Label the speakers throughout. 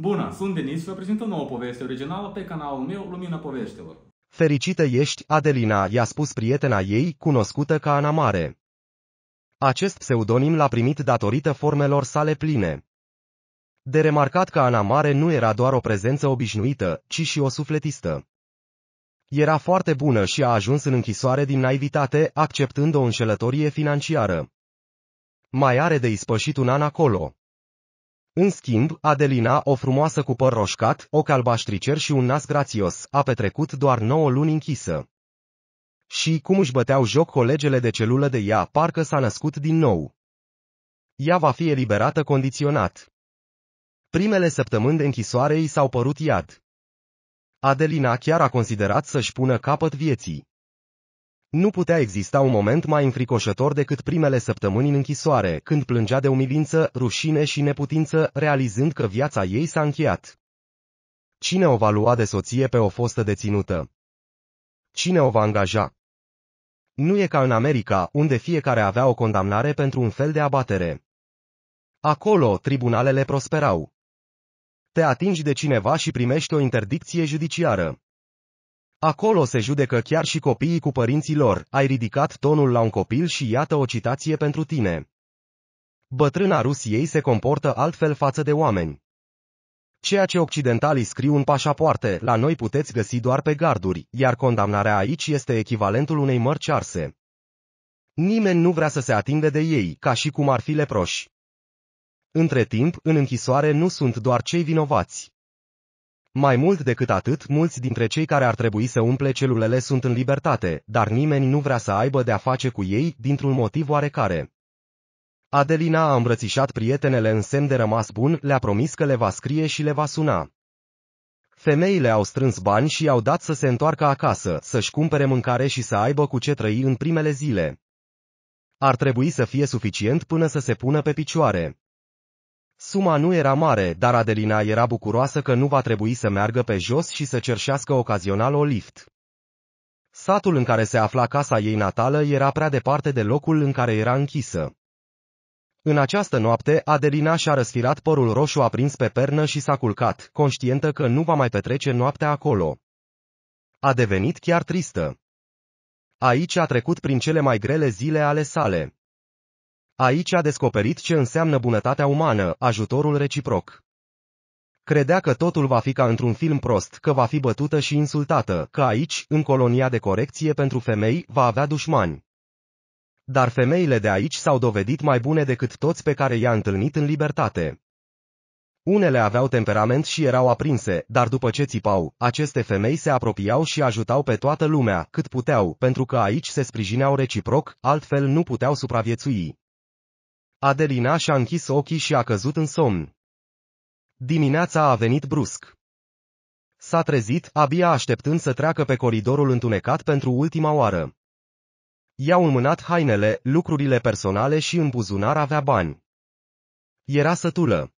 Speaker 1: Bună, sunt Denis și vă prezint o nouă poveste originală pe canalul meu Lumina Poveștilor. Fericită ești, Adelina, i-a spus prietena ei, cunoscută ca Ana Mare. Acest pseudonim l-a primit datorită formelor sale pline. De remarcat că Ana Mare nu era doar o prezență obișnuită, ci și o sufletistă. Era foarte bună și a ajuns în închisoare din naivitate, acceptând o înșelătorie financiară. Mai are de ispășit un an acolo. În schimb, Adelina, o frumoasă cu păr roșcat, ochi albaștricer și un nas grațios, a petrecut doar nouă luni închisă. Și cum își băteau joc colegele de celulă de ea, parcă s-a născut din nou. Ea va fi eliberată condiționat. Primele săptămâni de închisoare i s-au părut iad. Adelina chiar a considerat să-și pună capăt vieții. Nu putea exista un moment mai înfricoșător decât primele săptămâni în închisoare, când plângea de umilință, rușine și neputință, realizând că viața ei s-a încheiat. Cine o va lua de soție pe o fostă deținută? Cine o va angaja? Nu e ca în America, unde fiecare avea o condamnare pentru un fel de abatere. Acolo, tribunalele prosperau. Te atingi de cineva și primești o interdicție judiciară. Acolo se judecă chiar și copiii cu părinții lor, ai ridicat tonul la un copil și iată o citație pentru tine. Bătrâna Rusiei se comportă altfel față de oameni. Ceea ce occidentalii scriu în pașapoarte, la noi puteți găsi doar pe garduri, iar condamnarea aici este echivalentul unei mărci arse. Nimeni nu vrea să se atinde de ei, ca și cum ar fi leproși. Între timp, în închisoare nu sunt doar cei vinovați. Mai mult decât atât, mulți dintre cei care ar trebui să umple celulele sunt în libertate, dar nimeni nu vrea să aibă de-a face cu ei, dintr-un motiv oarecare. Adelina a îmbrățișat prietenele în semn de rămas bun, le-a promis că le va scrie și le va suna. Femeile au strâns bani și i-au dat să se întoarcă acasă, să-și cumpere mâncare și să aibă cu ce trăi în primele zile. Ar trebui să fie suficient până să se pună pe picioare. Suma nu era mare, dar Adelina era bucuroasă că nu va trebui să meargă pe jos și să cerșească ocazional o lift. Satul în care se afla casa ei natală era prea departe de locul în care era închisă. În această noapte, Adelina și-a răsfirat părul roșu aprins pe pernă și s-a culcat, conștientă că nu va mai petrece noaptea acolo. A devenit chiar tristă. Aici a trecut prin cele mai grele zile ale sale. Aici a descoperit ce înseamnă bunătatea umană, ajutorul reciproc. Credea că totul va fi ca într-un film prost, că va fi bătută și insultată, că aici, în colonia de corecție pentru femei, va avea dușmani. Dar femeile de aici s-au dovedit mai bune decât toți pe care i-a întâlnit în libertate. Unele aveau temperament și erau aprinse, dar după ce țipau, aceste femei se apropiau și ajutau pe toată lumea, cât puteau, pentru că aici se sprijineau reciproc, altfel nu puteau supraviețui. Adelina și-a închis ochii și a căzut în somn. Dimineața a venit brusc. S-a trezit, abia așteptând să treacă pe coridorul întunecat pentru ultima oară. i a înmânat hainele, lucrurile personale și în buzunar avea bani. Era sătulă.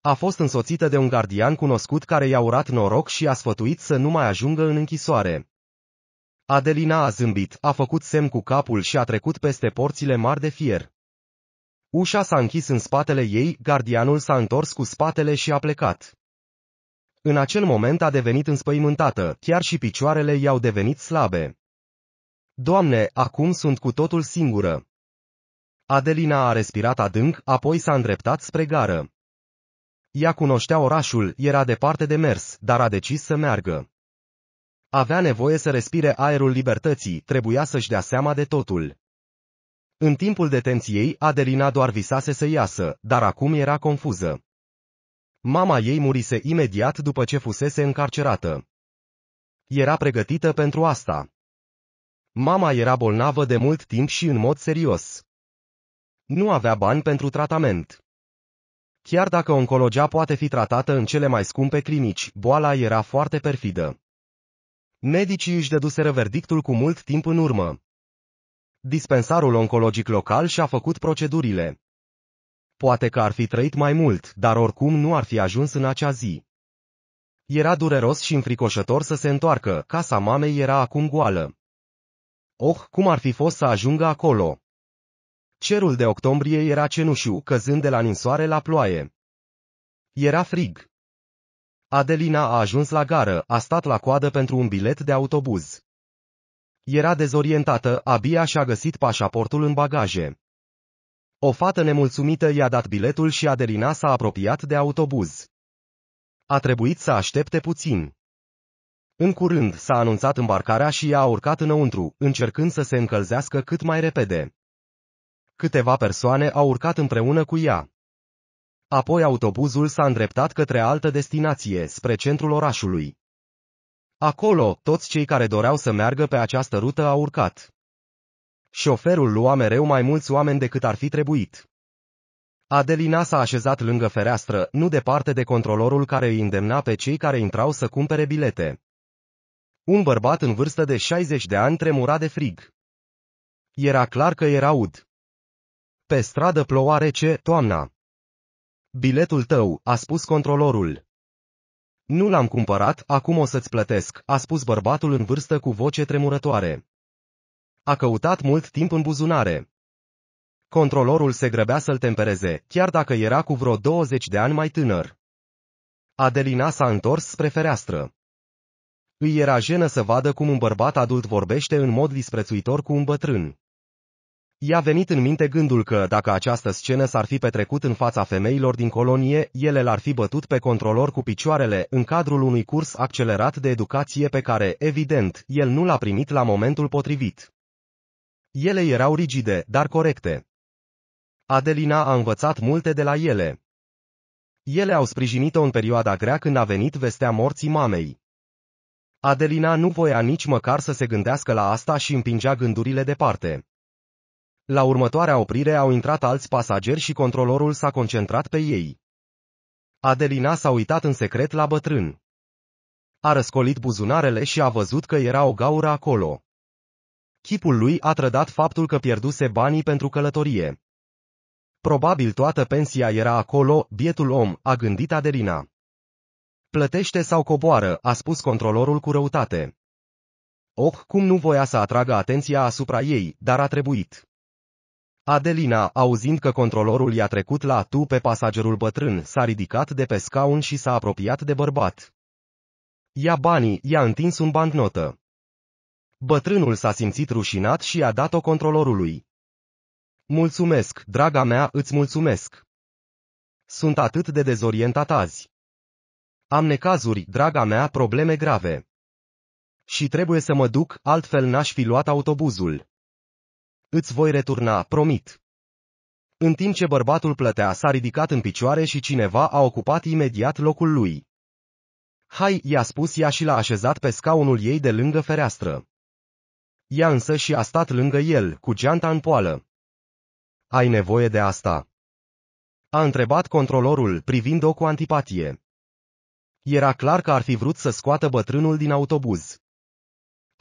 Speaker 1: A fost însoțită de un gardian cunoscut care i-a urat noroc și a sfătuit să nu mai ajungă în închisoare. Adelina a zâmbit, a făcut semn cu capul și a trecut peste porțile mari de fier. Ușa s-a închis în spatele ei, gardianul s-a întors cu spatele și a plecat. În acel moment a devenit înspăimântată, chiar și picioarele i-au devenit slabe. Doamne, acum sunt cu totul singură. Adelina a respirat adânc, apoi s-a îndreptat spre gară. Ea cunoștea orașul, era departe de mers, dar a decis să meargă. Avea nevoie să respire aerul libertății, trebuia să-și dea seama de totul. În timpul detenției, Adelina doar visase să iasă, dar acum era confuză. Mama ei murise imediat după ce fusese încarcerată. Era pregătită pentru asta. Mama era bolnavă de mult timp și în mod serios. Nu avea bani pentru tratament. Chiar dacă oncologia poate fi tratată în cele mai scumpe clinici, boala era foarte perfidă. Medicii își deduseră verdictul cu mult timp în urmă dispensarul oncologic local și-a făcut procedurile. Poate că ar fi trăit mai mult, dar oricum nu ar fi ajuns în acea zi. Era dureros și înfricoșător să se întoarcă, casa mamei era acum goală. Oh, cum ar fi fost să ajungă acolo! Cerul de octombrie era cenușiu, căzând de la ninsoare la ploaie. Era frig. Adelina a ajuns la gară, a stat la coadă pentru un bilet de autobuz. Era dezorientată, abia și-a găsit pașaportul în bagaje. O fată nemulțumită i-a dat biletul și Adelina s-a apropiat de autobuz. A trebuit să aștepte puțin. În curând s-a anunțat îmbarcarea și ea a urcat înăuntru, încercând să se încălzească cât mai repede. Câteva persoane au urcat împreună cu ea. Apoi autobuzul s-a îndreptat către altă destinație, spre centrul orașului. Acolo, toți cei care doreau să meargă pe această rută au urcat. Șoferul lua mereu mai mulți oameni decât ar fi trebuit. Adelina s-a așezat lângă fereastră, nu departe de controlorul care îi îndemna pe cei care intrau să cumpere bilete. Un bărbat în vârstă de 60 de ani tremura de frig. Era clar că era ud. Pe stradă ploua rece, toamna. Biletul tău, a spus controlorul. Nu l-am cumpărat, acum o să-ți plătesc, a spus bărbatul în vârstă cu voce tremurătoare. A căutat mult timp în buzunare. Controlorul se grăbea să-l tempereze, chiar dacă era cu vreo 20 de ani mai tânăr. Adelina s-a întors spre fereastră. Îi era jenă să vadă cum un bărbat adult vorbește în mod disprețuitor cu un bătrân. I-a venit în minte gândul că, dacă această scenă s-ar fi petrecut în fața femeilor din colonie, ele l-ar fi bătut pe controlor cu picioarele în cadrul unui curs accelerat de educație pe care, evident, el nu l-a primit la momentul potrivit. Ele erau rigide, dar corecte. Adelina a învățat multe de la ele. Ele au sprijinit-o în perioada grea când a venit vestea morții mamei. Adelina nu voia nici măcar să se gândească la asta și împingea gândurile departe. La următoarea oprire au intrat alți pasageri și controlorul s-a concentrat pe ei. Adelina s-a uitat în secret la bătrân. A răscolit buzunarele și a văzut că era o gaură acolo. Chipul lui a trădat faptul că pierduse banii pentru călătorie. Probabil toată pensia era acolo, bietul om, a gândit Adelina. Plătește sau coboară, a spus controlorul cu răutate. Oh, cum nu voia să atragă atenția asupra ei, dar a trebuit. Adelina, auzind că controlorul i-a trecut la tu pe pasagerul bătrân, s-a ridicat de pe scaun și s-a apropiat de bărbat. Ia banii, i-a întins un bandnotă. Bătrânul s-a simțit rușinat și a dat-o controlorului. Mulțumesc, draga mea, îți mulțumesc. Sunt atât de dezorientat azi. Am necazuri, draga mea, probleme grave. Și trebuie să mă duc, altfel n-aș fi luat autobuzul. Îți voi returna, promit. În timp ce bărbatul plătea, s-a ridicat în picioare și cineva a ocupat imediat locul lui. Hai, i-a spus ea și l-a așezat pe scaunul ei de lângă fereastră. Ea însă și a stat lângă el, cu geanta în poală. Ai nevoie de asta? A întrebat controlorul, privind-o cu antipatie. Era clar că ar fi vrut să scoată bătrânul din autobuz.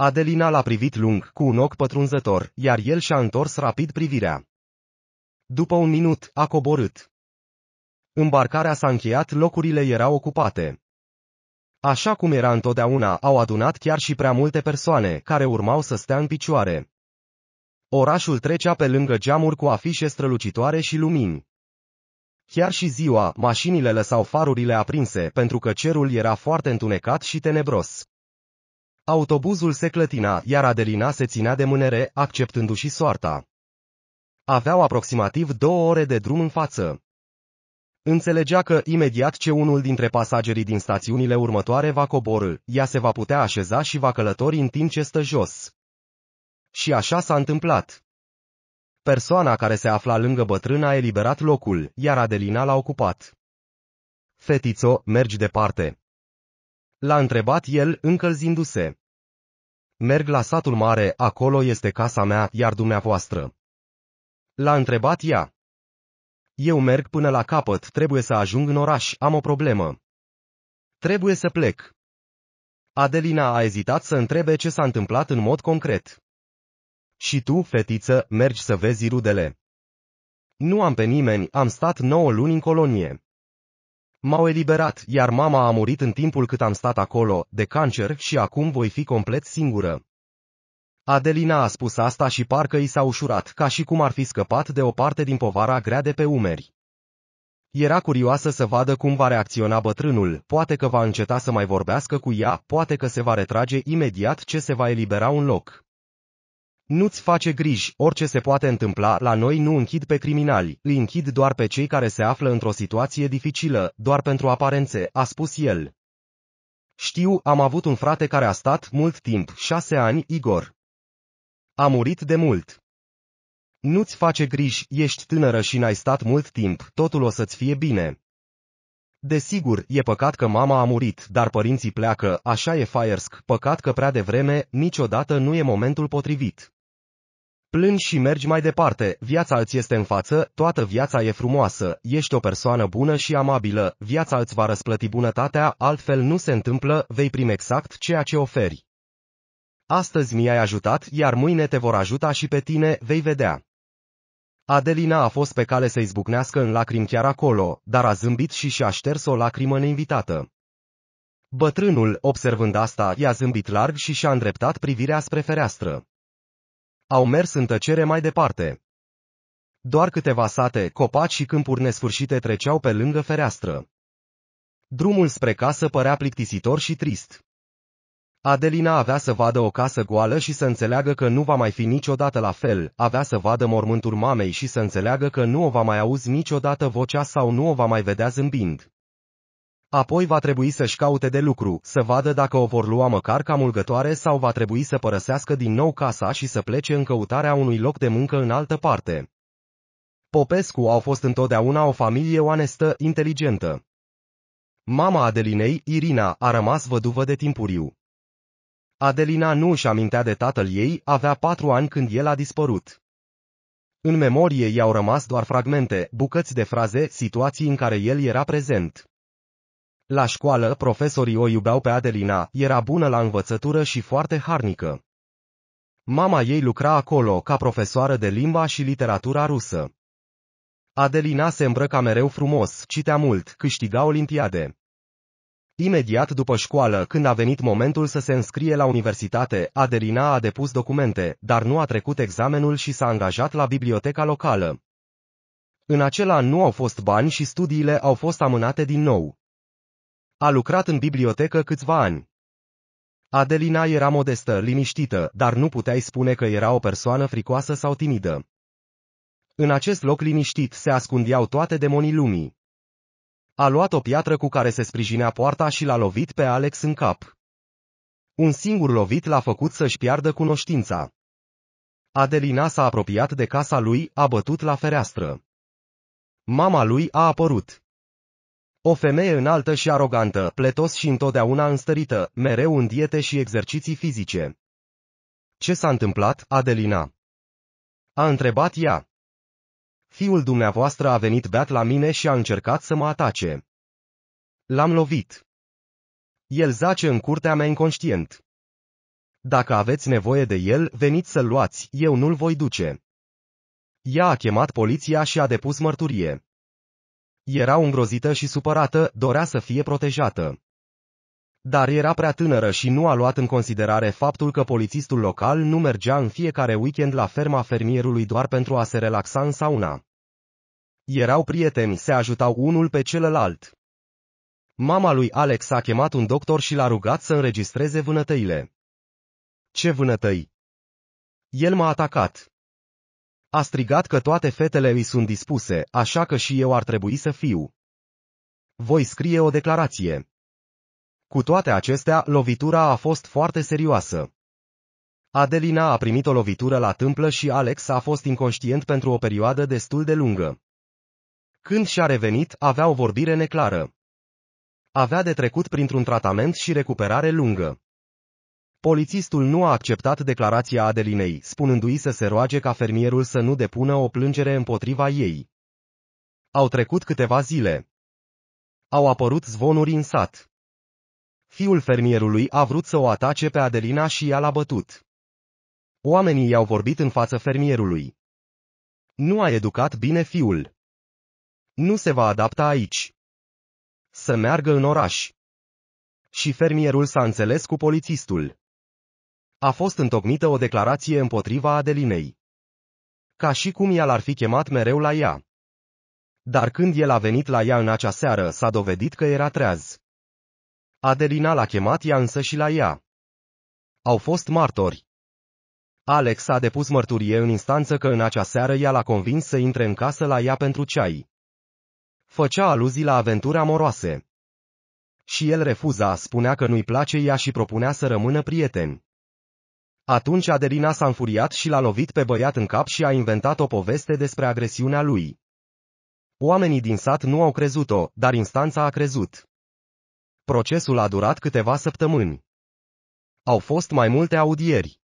Speaker 1: Adelina l-a privit lung, cu un ochi pătrunzător, iar el și-a întors rapid privirea. După un minut, a coborât. Îmbarcarea s-a încheiat, locurile erau ocupate. Așa cum era întotdeauna, au adunat chiar și prea multe persoane, care urmau să stea în picioare. Orașul trecea pe lângă geamuri cu afișe strălucitoare și lumini. Chiar și ziua, mașinile lăsau farurile aprinse, pentru că cerul era foarte întunecat și tenebros. Autobuzul se clătina, iar Adelina se ținea de mânere, acceptându-și soarta. Aveau aproximativ două ore de drum în față. Înțelegea că, imediat ce unul dintre pasagerii din stațiunile următoare va coborâ, ea se va putea așeza și va călători în timp ce stă jos. Și așa s-a întâmplat. Persoana care se afla lângă bătrână a eliberat locul, iar Adelina l-a ocupat. Fetițo, mergi departe, L-a întrebat el, încălzindu-se. Merg la satul mare, acolo este casa mea, iar dumneavoastră. L-a întrebat ea. Eu merg până la capăt, trebuie să ajung în oraș, am o problemă. Trebuie să plec. Adelina a ezitat să întrebe ce s-a întâmplat în mod concret. Și tu, fetiță, mergi să vezi rudele. Nu am pe nimeni, am stat nouă luni în colonie. M-au eliberat, iar mama a murit în timpul cât am stat acolo, de cancer și acum voi fi complet singură. Adelina a spus asta și parcă i s-a ușurat, ca și cum ar fi scăpat de o parte din povara grea de pe umeri. Era curioasă să vadă cum va reacționa bătrânul, poate că va înceta să mai vorbească cu ea, poate că se va retrage imediat ce se va elibera un loc. Nu-ți face griji, orice se poate întâmpla, la noi nu închid pe criminali, îi închid doar pe cei care se află într-o situație dificilă, doar pentru aparențe, a spus el. Știu, am avut un frate care a stat mult timp, șase ani, Igor. A murit de mult. Nu-ți face griji, ești tânără și n-ai stat mult timp, totul o să-ți fie bine. Desigur, e păcat că mama a murit, dar părinții pleacă, așa e firesc. păcat că prea devreme, niciodată nu e momentul potrivit. Plângi și mergi mai departe, viața îți este în față, toată viața e frumoasă, ești o persoană bună și amabilă, viața îți va răsplăti bunătatea, altfel nu se întâmplă, vei primi exact ceea ce oferi. Astăzi mi-ai ajutat, iar mâine te vor ajuta și pe tine, vei vedea. Adelina a fost pe cale să izbucnească în lacrimi chiar acolo, dar a zâmbit și și-a șters o lacrimă neinvitată. Bătrânul, observând asta, i-a zâmbit larg și și-a îndreptat privirea spre fereastră au mers în tăcere mai departe. Doar câteva sate, copaci și câmpuri nesfârșite treceau pe lângă fereastră. Drumul spre casă părea plictisitor și trist. Adelina avea să vadă o casă goală și să înțeleagă că nu va mai fi niciodată la fel, avea să vadă mormântul mamei și să înțeleagă că nu o va mai auzi niciodată vocea sau nu o va mai vedea zâmbind. Apoi va trebui să-și caute de lucru, să vadă dacă o vor lua măcar ca mulgătoare sau va trebui să părăsească din nou casa și să plece în căutarea unui loc de muncă în altă parte. Popescu au fost întotdeauna o familie onestă, inteligentă. Mama Adelinei, Irina, a rămas văduvă de timpuriu. Adelina nu își amintea de tatăl ei, avea patru ani când el a dispărut. În memorie i-au rămas doar fragmente, bucăți de fraze, situații în care el era prezent. La școală, profesorii o iubeau pe Adelina, era bună la învățătură și foarte harnică. Mama ei lucra acolo ca profesoară de limba și literatura rusă. Adelina se îmbrăca mereu frumos, citea mult, câștiga olimpiade. Imediat după școală, când a venit momentul să se înscrie la universitate, Adelina a depus documente, dar nu a trecut examenul și s-a angajat la biblioteca locală. În acela nu au fost bani și studiile au fost amânate din nou. A lucrat în bibliotecă câțiva ani. Adelina era modestă, liniștită, dar nu puteai spune că era o persoană fricoasă sau timidă. În acest loc liniștit se ascundeau toate demonii lumii. A luat o piatră cu care se sprijinea poarta și l-a lovit pe Alex în cap. Un singur lovit l-a făcut să-și piardă cunoștința. Adelina s-a apropiat de casa lui, a bătut la fereastră. Mama lui a apărut. O femeie înaltă și arogantă, pletos și întotdeauna înstărită, mereu în diete și exerciții fizice. Ce s-a întâmplat, Adelina? A întrebat ea. Fiul dumneavoastră a venit beat la mine și a încercat să mă atace. L-am lovit. El zace în curtea mea inconștient. Dacă aveți nevoie de el, veniți să-l luați, eu nu-l voi duce. Ea a chemat poliția și a depus mărturie. Era îngrozită și supărată, dorea să fie protejată. Dar era prea tânără și nu a luat în considerare faptul că polițistul local nu mergea în fiecare weekend la ferma fermierului doar pentru a se relaxa în sauna. Erau prieteni, se ajutau unul pe celălalt. Mama lui Alex a chemat un doctor și l-a rugat să înregistreze vânătăile. Ce vânătăi? El m-a atacat. A strigat că toate fetele îi sunt dispuse, așa că și eu ar trebui să fiu. Voi scrie o declarație. Cu toate acestea, lovitura a fost foarte serioasă. Adelina a primit o lovitură la tâmplă și Alex a fost inconștient pentru o perioadă destul de lungă. Când și-a revenit, avea o vorbire neclară. Avea de trecut printr-un tratament și recuperare lungă. Polițistul nu a acceptat declarația Adelinei, spunându-i să se roage ca fermierul să nu depună o plângere împotriva ei. Au trecut câteva zile. Au apărut zvonuri în sat. Fiul fermierului a vrut să o atace pe Adelina și i a bătut. Oamenii i-au vorbit în fața fermierului. Nu a educat bine fiul. Nu se va adapta aici. Să meargă în oraș. Și fermierul s-a înțeles cu polițistul a fost întocmită o declarație împotriva Adelinei. Ca și cum el ar fi chemat mereu la ea. Dar când el a venit la ea în acea seară, s-a dovedit că era treaz. Adelina l-a chemat ea însă și la ea. Au fost martori. Alex a depus mărturie în instanță că în acea seară ea l-a convins să intre în casă la ea pentru ceai. Făcea aluzii la aventuri amoroase. Și el refuza, spunea că nu-i place ea și propunea să rămână prieteni. Atunci Adelina s-a înfuriat și l-a lovit pe băiat în cap și a inventat o poveste despre agresiunea lui. Oamenii din sat nu au crezut-o, dar instanța a crezut. Procesul a durat câteva săptămâni. Au fost mai multe audieri.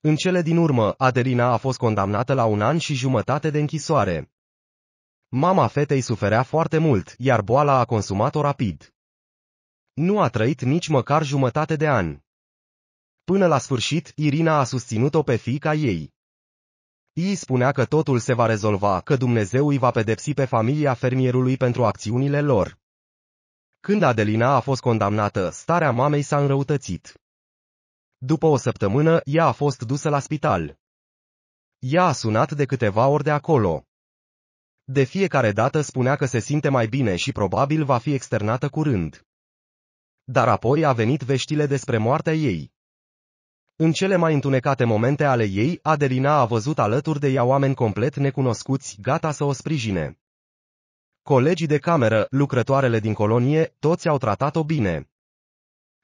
Speaker 1: În cele din urmă, Adelina a fost condamnată la un an și jumătate de închisoare. Mama fetei suferea foarte mult, iar boala a consumat-o rapid. Nu a trăit nici măcar jumătate de an. Până la sfârșit, Irina a susținut-o pe fiica ei. Ii spunea că totul se va rezolva, că Dumnezeu îi va pedepsi pe familia fermierului pentru acțiunile lor. Când Adelina a fost condamnată, starea mamei s-a înrăutățit. După o săptămână, ea a fost dusă la spital. Ea a sunat de câteva ori de acolo. De fiecare dată spunea că se simte mai bine și probabil va fi externată curând. Dar apoi a venit veștile despre moartea ei. În cele mai întunecate momente ale ei, Adelina a văzut alături de ea oameni complet necunoscuți, gata să o sprijine. Colegii de cameră, lucrătoarele din colonie, toți au tratat-o bine.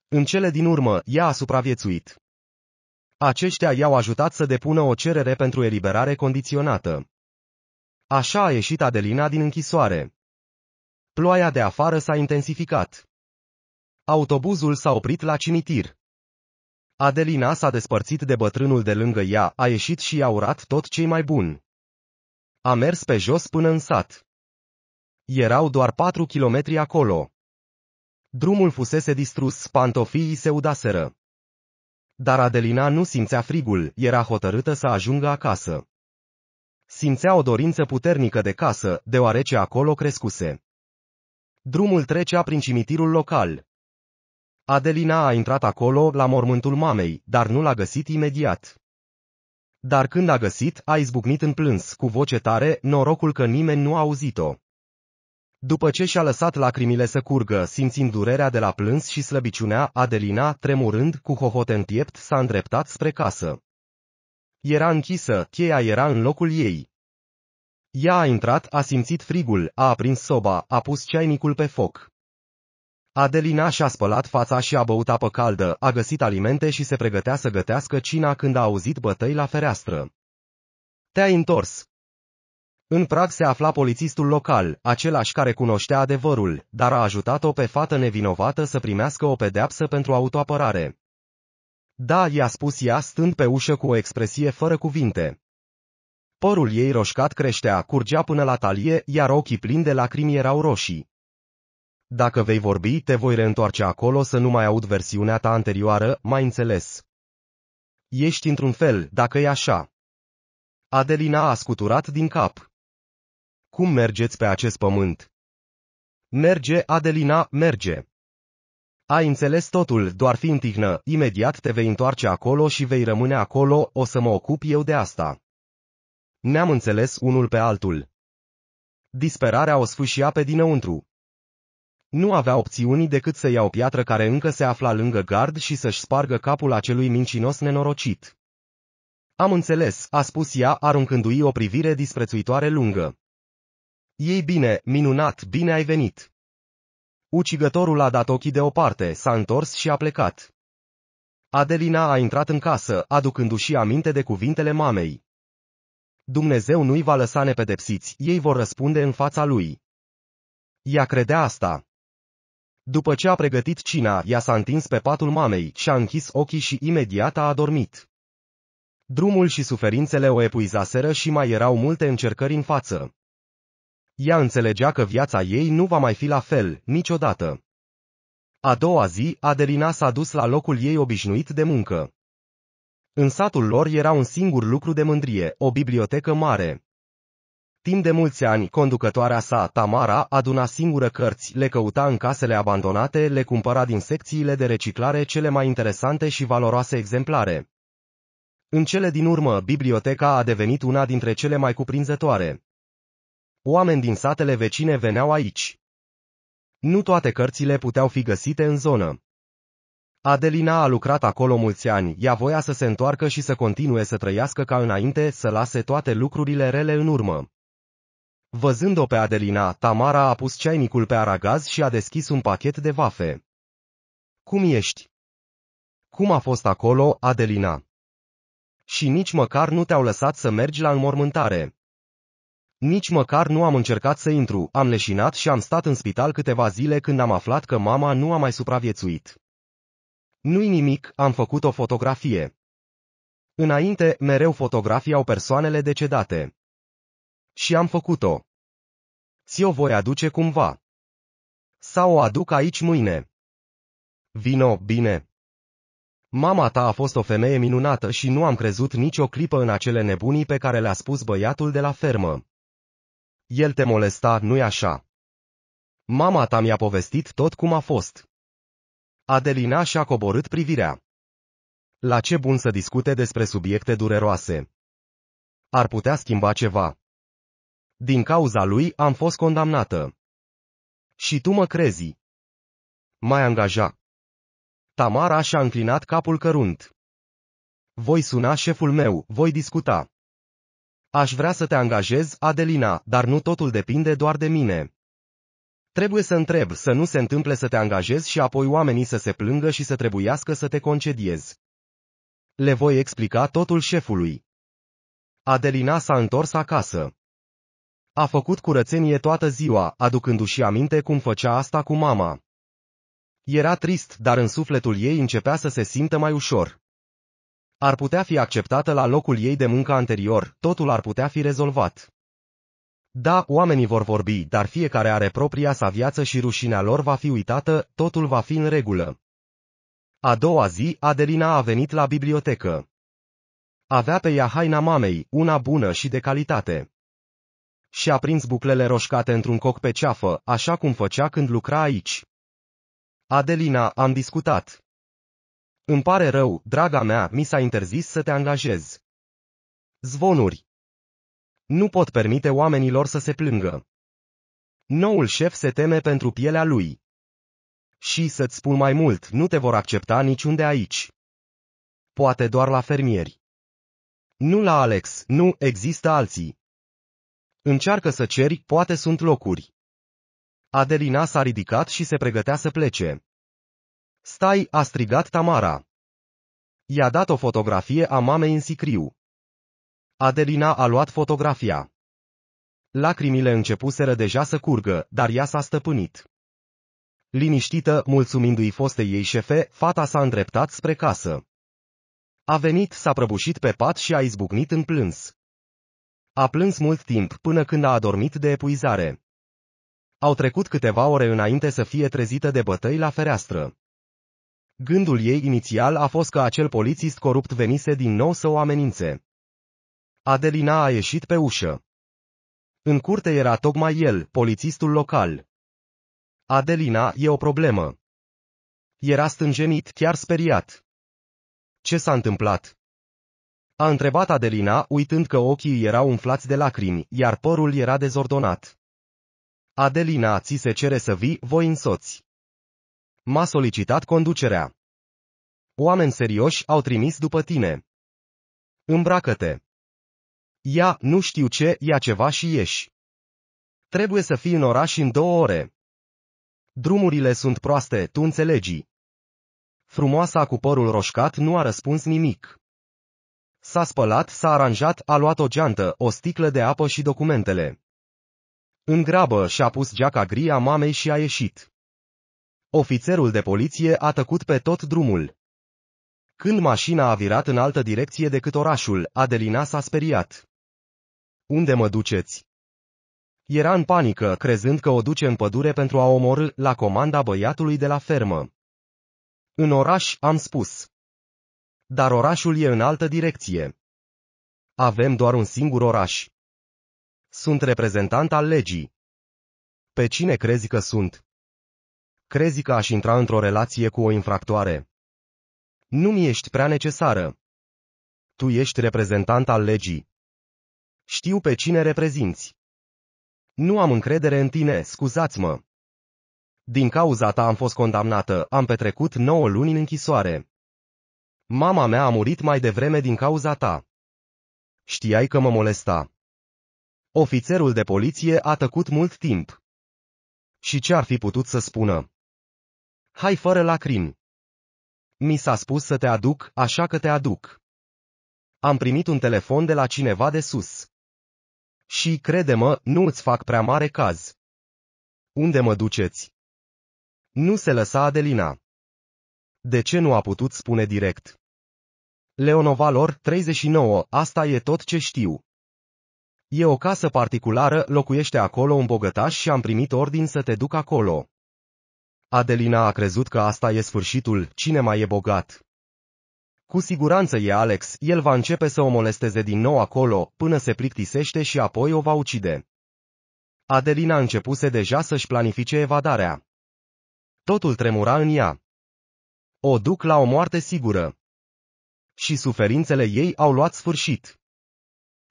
Speaker 1: În cele din urmă, ea a supraviețuit. Aceștia i-au ajutat să depună o cerere pentru eliberare condiționată. Așa a ieșit Adelina din închisoare. Ploaia de afară s-a intensificat. Autobuzul s-a oprit la cimitir. Adelina s-a despărțit de bătrânul de lângă ea, a ieșit și i-a urat tot ce mai bun. A mers pe jos până în sat. Erau doar patru kilometri acolo. Drumul fusese distrus, pantofiii se udaseră. Dar Adelina nu simțea frigul, era hotărâtă să ajungă acasă. Simțea o dorință puternică de casă, deoarece acolo crescuse. Drumul trecea prin cimitirul local. Adelina a intrat acolo la mormântul mamei, dar nu l-a găsit imediat. Dar când a găsit, a izbucnit în plâns, cu voce tare, norocul că nimeni nu a auzit-o. După ce și-a lăsat lacrimile să curgă, simțind durerea de la plâns și slăbiciunea, Adelina, tremurând, cu hohote piept, s-a îndreptat spre casă. Era închisă, cheia era în locul ei. Ea a intrat, a simțit frigul, a aprins soba, a pus ceainicul pe foc. Adelina și-a spălat fața și a băut apă caldă, a găsit alimente și se pregătea să gătească cina când a auzit bătăi la fereastră. Te-ai întors. În prag se afla polițistul local, același care cunoștea adevărul, dar a ajutat-o pe fată nevinovată să primească o pedeapsă pentru autoapărare. Da, i-a spus ea stând pe ușă cu o expresie fără cuvinte. Părul ei roșcat creștea, curgea până la talie, iar ochii plini de lacrimi erau roșii. Dacă vei vorbi, te voi reîntoarce acolo să nu mai aud versiunea ta anterioară, mai înțeles. Ești într-un fel, dacă e așa. Adelina a scuturat din cap. Cum mergeți pe acest pământ? Merge, Adelina, merge. Ai înțeles totul, doar fi întihnă, imediat te vei întoarce acolo și vei rămâne acolo, o să mă ocup eu de asta. Ne-am înțeles unul pe altul. Disperarea o sfâșia pe dinăuntru. Nu avea opțiuni decât să ia o piatră care încă se afla lângă gard și să-și spargă capul acelui mincinos nenorocit. Am înțeles, a spus ea, aruncându-i o privire disprețuitoare lungă. Ei bine, minunat, bine ai venit. Ucigătorul a dat ochii deoparte, s-a întors și a plecat. Adelina a intrat în casă, aducându-și aminte de cuvintele mamei. Dumnezeu nu-i va lăsa nepedepsiți, ei vor răspunde în fața lui. Ea credea asta. După ce a pregătit cina, ea s-a întins pe patul mamei, și-a închis ochii și imediat a adormit. Drumul și suferințele o epuizaseră și mai erau multe încercări în față. Ea înțelegea că viața ei nu va mai fi la fel, niciodată. A doua zi, Adelina s-a dus la locul ei obișnuit de muncă. În satul lor era un singur lucru de mândrie, o bibliotecă mare. Timp de mulți ani, conducătoarea sa, Tamara, aduna singură cărți, le căuta în casele abandonate, le cumpăra din secțiile de reciclare cele mai interesante și valoroase exemplare. În cele din urmă, biblioteca a devenit una dintre cele mai cuprinzătoare. Oameni din satele vecine veneau aici. Nu toate cărțile puteau fi găsite în zonă. Adelina a lucrat acolo mulți ani, ea voia să se întoarcă și să continue să trăiască ca înainte, să lase toate lucrurile rele în urmă. Văzând-o pe Adelina, Tamara a pus ceainicul pe aragaz și a deschis un pachet de vafe. Cum ești? Cum a fost acolo, Adelina? Și nici măcar nu te-au lăsat să mergi la înmormântare. Nici măcar nu am încercat să intru, am leșinat și am stat în spital câteva zile când am aflat că mama nu a mai supraviețuit. Nu-i nimic, am făcut o fotografie. Înainte, mereu fotografiau persoanele decedate. Și am făcut-o. Ți-o voi aduce cumva. Sau o aduc aici mâine. Vino, bine. Mama ta a fost o femeie minunată și nu am crezut nicio clipă în acele nebunii pe care le-a spus băiatul de la fermă. El te molesta, nu-i așa? Mama ta mi-a povestit tot cum a fost. Adelina și-a coborât privirea. La ce bun să discute despre subiecte dureroase? Ar putea schimba ceva. Din cauza lui am fost condamnată. Și tu mă crezi. Mai angaja. Tamara și-a înclinat capul cărunt. Voi suna șeful meu, voi discuta. Aș vrea să te angajez, Adelina, dar nu totul depinde doar de mine. Trebuie să întreb să nu se întâmple să te angajezi și apoi oamenii să se plângă și să trebuiască să te concediezi. Le voi explica totul șefului. Adelina s-a întors acasă. A făcut curățenie toată ziua, aducându-și aminte cum făcea asta cu mama. Era trist, dar în sufletul ei începea să se simtă mai ușor. Ar putea fi acceptată la locul ei de muncă anterior, totul ar putea fi rezolvat. Da, oamenii vor vorbi, dar fiecare are propria sa viață și rușinea lor va fi uitată, totul va fi în regulă. A doua zi, Adelina a venit la bibliotecă. Avea pe ea haina mamei, una bună și de calitate și a prins buclele roșcate într-un coc pe ceafă, așa cum făcea când lucra aici. Adelina, am discutat. Îmi pare rău, draga mea, mi s-a interzis să te angajez. Zvonuri. Nu pot permite oamenilor să se plângă. Noul șef se teme pentru pielea lui. Și să-ți spun mai mult, nu te vor accepta niciunde aici. Poate doar la fermieri. Nu la Alex, nu, există alții. Încearcă să ceri, poate sunt locuri. Adelina s-a ridicat și se pregătea să plece. Stai, a strigat Tamara. I-a dat o fotografie a mamei în sicriu. Adelina a luat fotografia. Lacrimile începuseră deja să curgă, dar ea s-a stăpânit. Liniștită, mulțumindu-i fostei ei șefe, fata s-a îndreptat spre casă. A venit, s-a prăbușit pe pat și a izbucnit în plâns. A plâns mult timp, până când a adormit de epuizare. Au trecut câteva ore înainte să fie trezită de bătăi la fereastră. Gândul ei inițial a fost că acel polițist corupt venise din nou să o amenințe. Adelina a ieșit pe ușă. În curte era tocmai el, polițistul local. Adelina e o problemă. Era stânjenit, chiar speriat. Ce s-a întâmplat? A întrebat Adelina, uitând că ochii erau umflați de lacrimi, iar părul era dezordonat. Adelina, ți se cere să vii, voi însoți. M-a solicitat conducerea. Oameni serioși au trimis după tine. Îmbracă-te. Ia, nu știu ce, ia ceva și ieși. Trebuie să fii în oraș în două ore. Drumurile sunt proaste, tu înțelegi. Frumoasa cu părul roșcat nu a răspuns nimic. S-a spălat, s-a aranjat, a luat o geantă, o sticlă de apă și documentele. În grabă și-a pus geaca gri a mamei și a ieșit. Ofițerul de poliție a tăcut pe tot drumul. Când mașina a virat în altă direcție decât orașul, Adelina s-a speriat. Unde mă duceți? Era în panică, crezând că o duce în pădure pentru a omorâ, la comanda băiatului de la fermă. În oraș, am spus dar orașul e în altă direcție. Avem doar un singur oraș. Sunt reprezentant al legii. Pe cine crezi că sunt? Crezi că aș intra într-o relație cu o infractoare? Nu mi ești prea necesară. Tu ești reprezentant al legii. Știu pe cine reprezinți. Nu am încredere în tine, scuzați-mă. Din cauza ta am fost condamnată, am petrecut 9 luni în închisoare. Mama mea a murit mai devreme din cauza ta. Știai că mă molesta. Ofițerul de poliție a tăcut mult timp. Și ce ar fi putut să spună? Hai fără lacrimi. Mi s-a spus să te aduc, așa că te aduc. Am primit un telefon de la cineva de sus. Și, crede-mă, nu îți fac prea mare caz. Unde mă duceți? Nu se lăsa Adelina. De ce nu a putut spune direct? Leonovalor, 39, asta e tot ce știu. E o casă particulară, locuiește acolo un bogătaș și am primit ordin să te duc acolo. Adelina a crezut că asta e sfârșitul, cine mai e bogat? Cu siguranță e Alex, el va începe să o molesteze din nou acolo, până se plictisește și apoi o va ucide. Adelina începuse deja să-și planifice evadarea. Totul tremura în ea o duc la o moarte sigură. Și suferințele ei au luat sfârșit.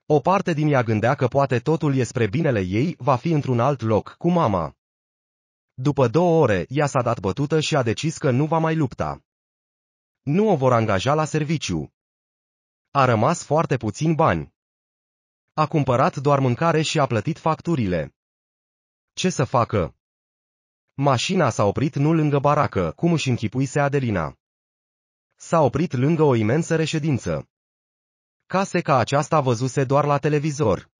Speaker 1: O parte din ea gândea că poate totul e spre binele ei, va fi într-un alt loc, cu mama. După două ore, ea s-a dat bătută și a decis că nu va mai lupta. Nu o vor angaja la serviciu. A rămas foarte puțin bani. A cumpărat doar mâncare și a plătit facturile. Ce să facă? Mașina s-a oprit nu lângă baracă, cum își închipuise Adelina. S-a oprit lângă o imensă reședință. Case ca aceasta văzuse doar la televizor.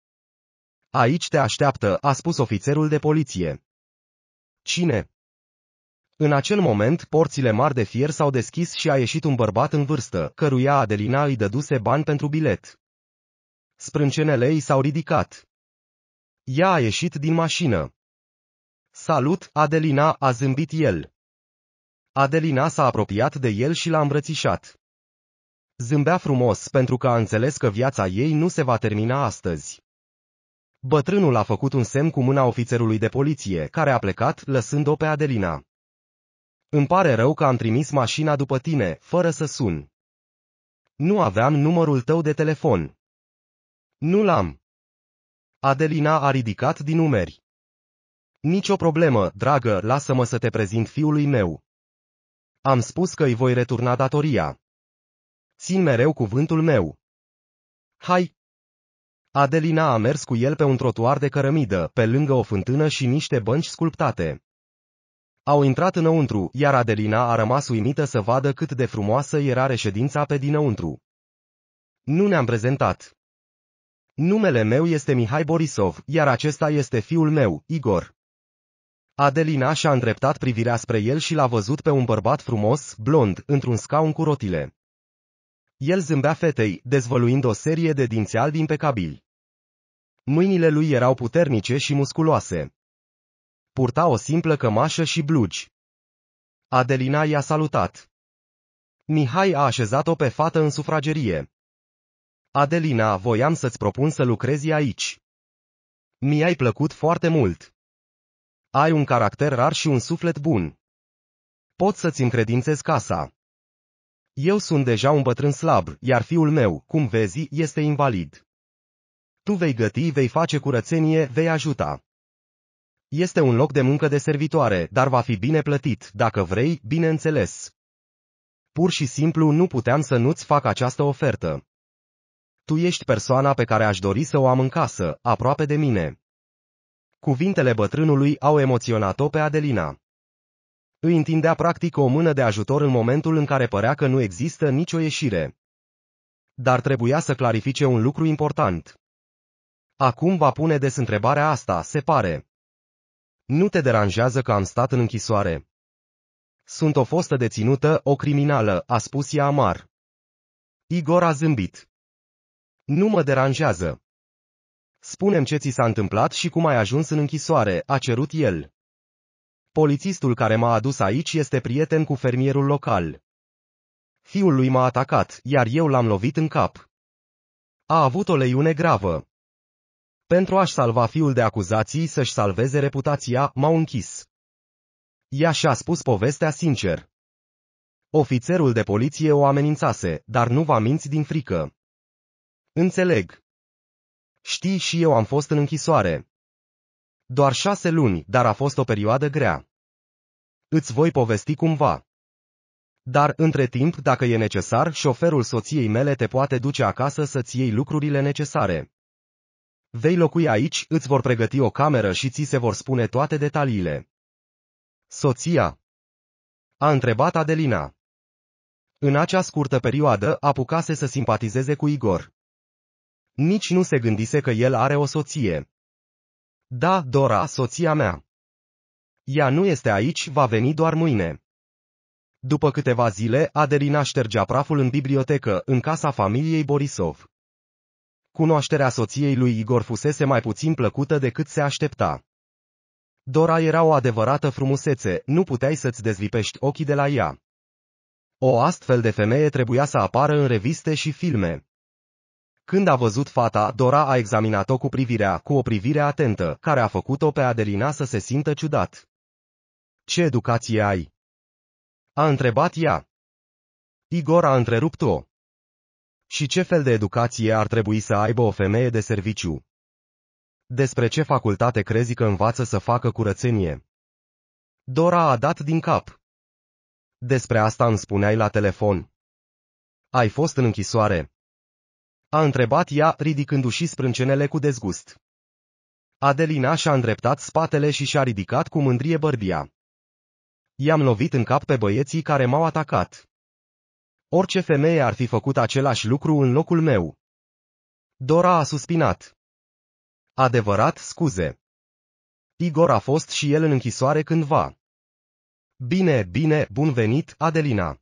Speaker 1: Aici te așteaptă, a spus ofițerul de poliție. Cine? În acel moment, porțile mari de fier s-au deschis și a ieșit un bărbat în vârstă, căruia Adelina îi dăduse bani pentru bilet. Sprâncenele ei s-au ridicat. Ea a ieșit din mașină. Salut, Adelina, a zâmbit el. Adelina s-a apropiat de el și l-a îmbrățișat. Zâmbea frumos pentru că a înțeles că viața ei nu se va termina astăzi. Bătrânul a făcut un semn cu mâna ofițerului de poliție, care a plecat, lăsând-o pe Adelina. Îmi pare rău că am trimis mașina după tine, fără să sun. Nu aveam numărul tău de telefon. Nu l-am. Adelina a ridicat din umeri. Nicio problemă, dragă, lasă-mă să te prezint fiului meu. Am spus că îi voi returna datoria. Țin mereu cuvântul meu. Hai! Adelina a mers cu el pe un trotuar de cărămidă, pe lângă o fântână și niște bănci sculptate. Au intrat înăuntru, iar Adelina a rămas uimită să vadă cât de frumoasă era reședința pe dinăuntru. Nu ne-am prezentat. Numele meu este Mihai Borisov, iar acesta este fiul meu, Igor. Adelina și-a îndreptat privirea spre el și l-a văzut pe un bărbat frumos, blond, într-un scaun cu rotile. El zâmbea fetei, dezvăluind o serie de dinți albi impecabili. Mâinile lui erau puternice și musculoase. Purta o simplă cămașă și blugi. Adelina i-a salutat. Mihai a așezat-o pe fată în sufragerie. Adelina, voiam să-ți propun să lucrezi aici. Mi-ai plăcut foarte mult. Ai un caracter rar și un suflet bun. Pot să-ți încredințez casa. Eu sunt deja un bătrân slab, iar fiul meu, cum vezi, este invalid. Tu vei găti, vei face curățenie, vei ajuta. Este un loc de muncă de servitoare, dar va fi bine plătit, dacă vrei, bineînțeles. Pur și simplu nu puteam să nu-ți fac această ofertă. Tu ești persoana pe care aș dori să o am în casă, aproape de mine. Cuvintele bătrânului au emoționat-o pe Adelina. Îi întindea practic o mână de ajutor în momentul în care părea că nu există nicio ieșire. Dar trebuia să clarifice un lucru important. Acum va pune des întrebarea asta, se pare. Nu te deranjează că am stat în închisoare. Sunt o fostă deținută, o criminală, a spus ea amar. Igor a zâmbit. Nu mă deranjează. Spunem ce ți s-a întâmplat și cum ai ajuns în închisoare, a cerut el. Polițistul care m-a adus aici este prieten cu fermierul local. Fiul lui m-a atacat, iar eu l-am lovit în cap. A avut o leiune gravă. Pentru a-și salva fiul de acuzații să-și salveze reputația, m-au închis. Ea și-a spus povestea sincer. Ofițerul de poliție o amenințase, dar nu va minți din frică. Înțeleg. Știi și eu am fost în închisoare. Doar șase luni, dar a fost o perioadă grea. Îți voi povesti cumva. Dar, între timp, dacă e necesar, șoferul soției mele te poate duce acasă să-ți iei lucrurile necesare. Vei locui aici, îți vor pregăti o cameră și ți se vor spune toate detaliile. Soția A întrebat Adelina. În acea scurtă perioadă, apucase să simpatizeze cu Igor. Nici nu se gândise că el are o soție. Da, Dora, soția mea. Ea nu este aici, va veni doar mâine. După câteva zile, Adelina ștergea praful în bibliotecă, în casa familiei Borisov. Cunoașterea soției lui Igor fusese mai puțin plăcută decât se aștepta. Dora era o adevărată frumusețe, nu puteai să-ți dezlipești ochii de la ea. O astfel de femeie trebuia să apară în reviste și filme. Când a văzut fata, Dora a examinat-o cu privirea, cu o privire atentă, care a făcut-o pe Adelina să se simtă ciudat. Ce educație ai? A întrebat ea. Igor a întrerupt-o. Și ce fel de educație ar trebui să aibă o femeie de serviciu? Despre ce facultate crezi că învață să facă curățenie? Dora a dat din cap. Despre asta îmi spuneai la telefon. Ai fost în închisoare, a întrebat ea, ridicându-și sprâncenele cu dezgust. Adelina și-a îndreptat spatele și și-a ridicat cu mândrie bărbia. I-am lovit în cap pe băieții care m-au atacat. Orice femeie ar fi făcut același lucru în locul meu. Dora a suspinat. Adevărat, scuze. Igor a fost și el în închisoare cândva. Bine, bine, bun venit, Adelina.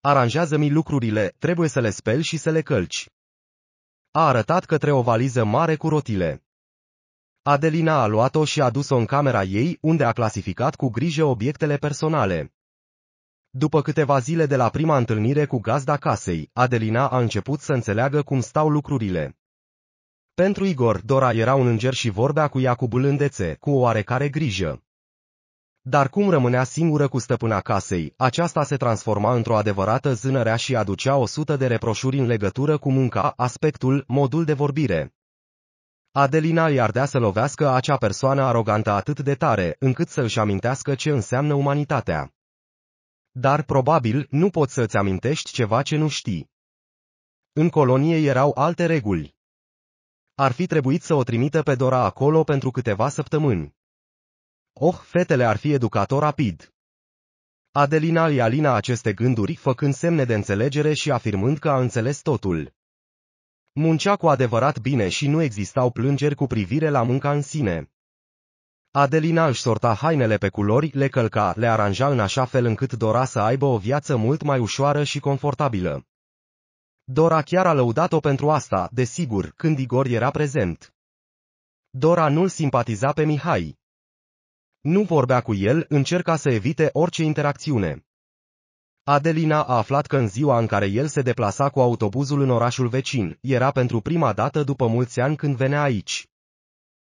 Speaker 1: Aranjează-mi lucrurile, trebuie să le speli și să le călci a arătat către o valiză mare cu rotile. Adelina a luat-o și a dus-o în camera ei, unde a clasificat cu grijă obiectele personale. După câteva zile de la prima întâlnire cu gazda casei, Adelina a început să înțeleagă cum stau lucrurile. Pentru Igor, Dora era un înger și vorbea cu ea cu bâlândețe, cu oarecare grijă. Dar cum rămânea singură cu stăpâna casei, aceasta se transforma într-o adevărată zânărea și aducea o sută de reproșuri în legătură cu munca, aspectul, modul de vorbire. Adelina îi ardea să lovească acea persoană arogantă atât de tare, încât să își amintească ce înseamnă umanitatea. Dar probabil nu poți să-ți amintești ceva ce nu știi. În colonie erau alte reguli. Ar fi trebuit să o trimită pe Dora acolo pentru câteva săptămâni. Oh, fetele ar fi educator rapid. Adelina îi alina aceste gânduri, făcând semne de înțelegere și afirmând că a înțeles totul. Muncea cu adevărat bine și nu existau plângeri cu privire la munca în sine. Adelina își sorta hainele pe culori, le călca, le aranja în așa fel încât Dora să aibă o viață mult mai ușoară și confortabilă. Dora chiar a lăudat-o pentru asta, desigur, când Igor era prezent. Dora nu-l simpatiza pe Mihai. Nu vorbea cu el, încerca să evite orice interacțiune. Adelina a aflat că în ziua în care el se deplasa cu autobuzul în orașul vecin, era pentru prima dată după mulți ani când venea aici.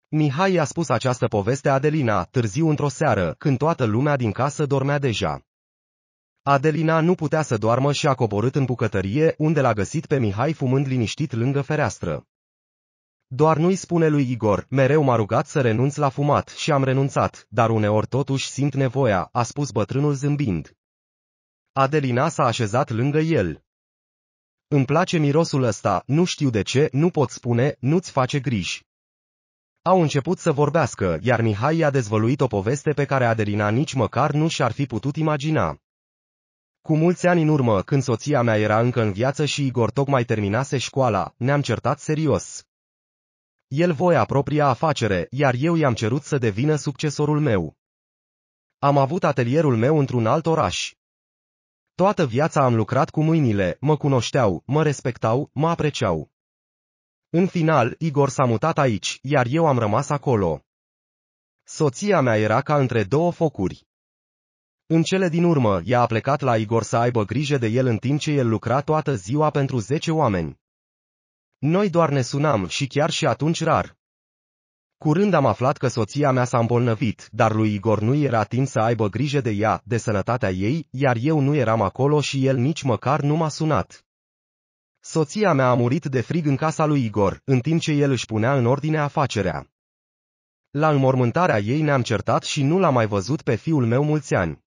Speaker 1: Mihai i-a spus această poveste Adelina târziu într-o seară, când toată lumea din casă dormea deja. Adelina nu putea să doarmă și a coborât în bucătărie, unde l-a găsit pe Mihai fumând liniștit lângă fereastră. Doar nu-i spune lui Igor, mereu m-a rugat să renunț la fumat și am renunțat, dar uneori totuși simt nevoia, a spus bătrânul zâmbind. Adelina s-a așezat lângă el. Îmi place mirosul ăsta, nu știu de ce, nu pot spune, nu-ți face griji. Au început să vorbească, iar Mihai i-a dezvăluit o poveste pe care Adelina nici măcar nu și-ar fi putut imagina. Cu mulți ani în urmă, când soția mea era încă în viață și Igor tocmai terminase școala, ne-am certat serios. El voia propria afacere, iar eu i-am cerut să devină succesorul meu. Am avut atelierul meu într-un alt oraș. Toată viața am lucrat cu mâinile, mă cunoșteau, mă respectau, mă apreciau. În final, Igor s-a mutat aici, iar eu am rămas acolo. Soția mea era ca între două focuri. În cele din urmă, ea a plecat la Igor să aibă grijă de el în timp ce el lucra toată ziua pentru zece oameni. Noi doar ne sunam și chiar și atunci rar. Curând am aflat că soția mea s-a îmbolnăvit, dar lui Igor nu era timp să aibă grijă de ea, de sănătatea ei, iar eu nu eram acolo și el nici măcar nu m-a sunat. Soția mea a murit de frig în casa lui Igor, în timp ce el își punea în ordine afacerea. La înmormântarea ei ne-am certat și nu l-am mai văzut pe fiul meu mulți ani.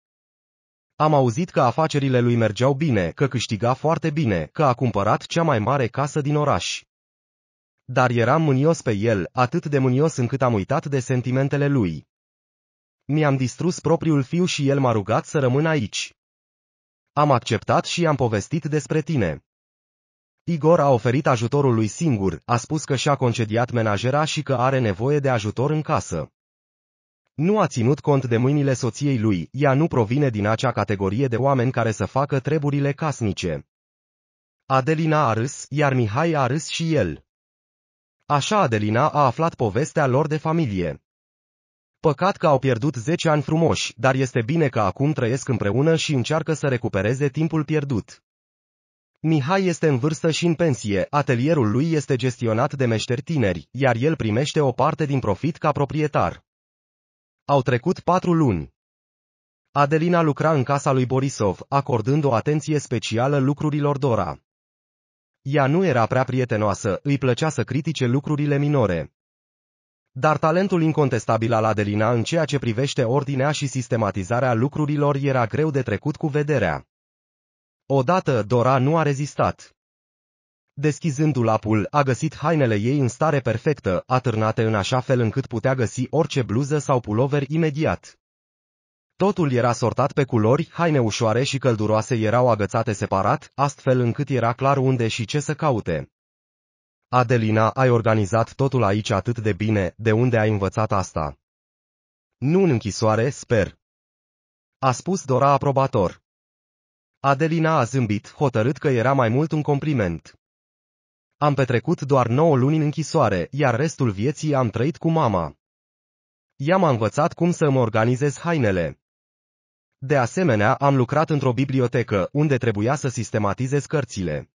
Speaker 1: Am auzit că afacerile lui mergeau bine, că câștiga foarte bine, că a cumpărat cea mai mare casă din oraș. Dar eram mânios pe el, atât de mânios încât am uitat de sentimentele lui. Mi-am distrus propriul fiu și el m-a rugat să rămân aici. Am acceptat și am povestit despre tine. Igor a oferit ajutorul lui singur, a spus că și-a concediat menajera și că are nevoie de ajutor în casă. Nu a ținut cont de mâinile soției lui, ea nu provine din acea categorie de oameni care să facă treburile casnice. Adelina a râs, iar Mihai a râs și el. Așa Adelina a aflat povestea lor de familie. Păcat că au pierdut 10 ani frumoși, dar este bine că acum trăiesc împreună și încearcă să recupereze timpul pierdut. Mihai este în vârstă și în pensie, atelierul lui este gestionat de meșteri tineri, iar el primește o parte din profit ca proprietar. Au trecut patru luni. Adelina lucra în casa lui Borisov, acordând o atenție specială lucrurilor Dora. Ea nu era prea prietenoasă, îi plăcea să critique lucrurile minore. Dar talentul incontestabil al Adelina în ceea ce privește ordinea și sistematizarea lucrurilor era greu de trecut cu vederea. Odată Dora nu a rezistat. Deschizându-l apul, a găsit hainele ei în stare perfectă, atârnate în așa fel încât putea găsi orice bluză sau pulover imediat. Totul era sortat pe culori, haine ușoare și călduroase erau agățate separat, astfel încât era clar unde și ce să caute. Adelina, ai organizat totul aici atât de bine, de unde ai învățat asta? Nu în închisoare, sper. A spus Dora aprobator. Adelina a zâmbit, hotărât că era mai mult un compliment. Am petrecut doar 9 luni în închisoare, iar restul vieții am trăit cu mama. Ea m-a învățat cum să îmi organizez hainele. De asemenea, am lucrat într-o bibliotecă, unde trebuia să sistematizez cărțile.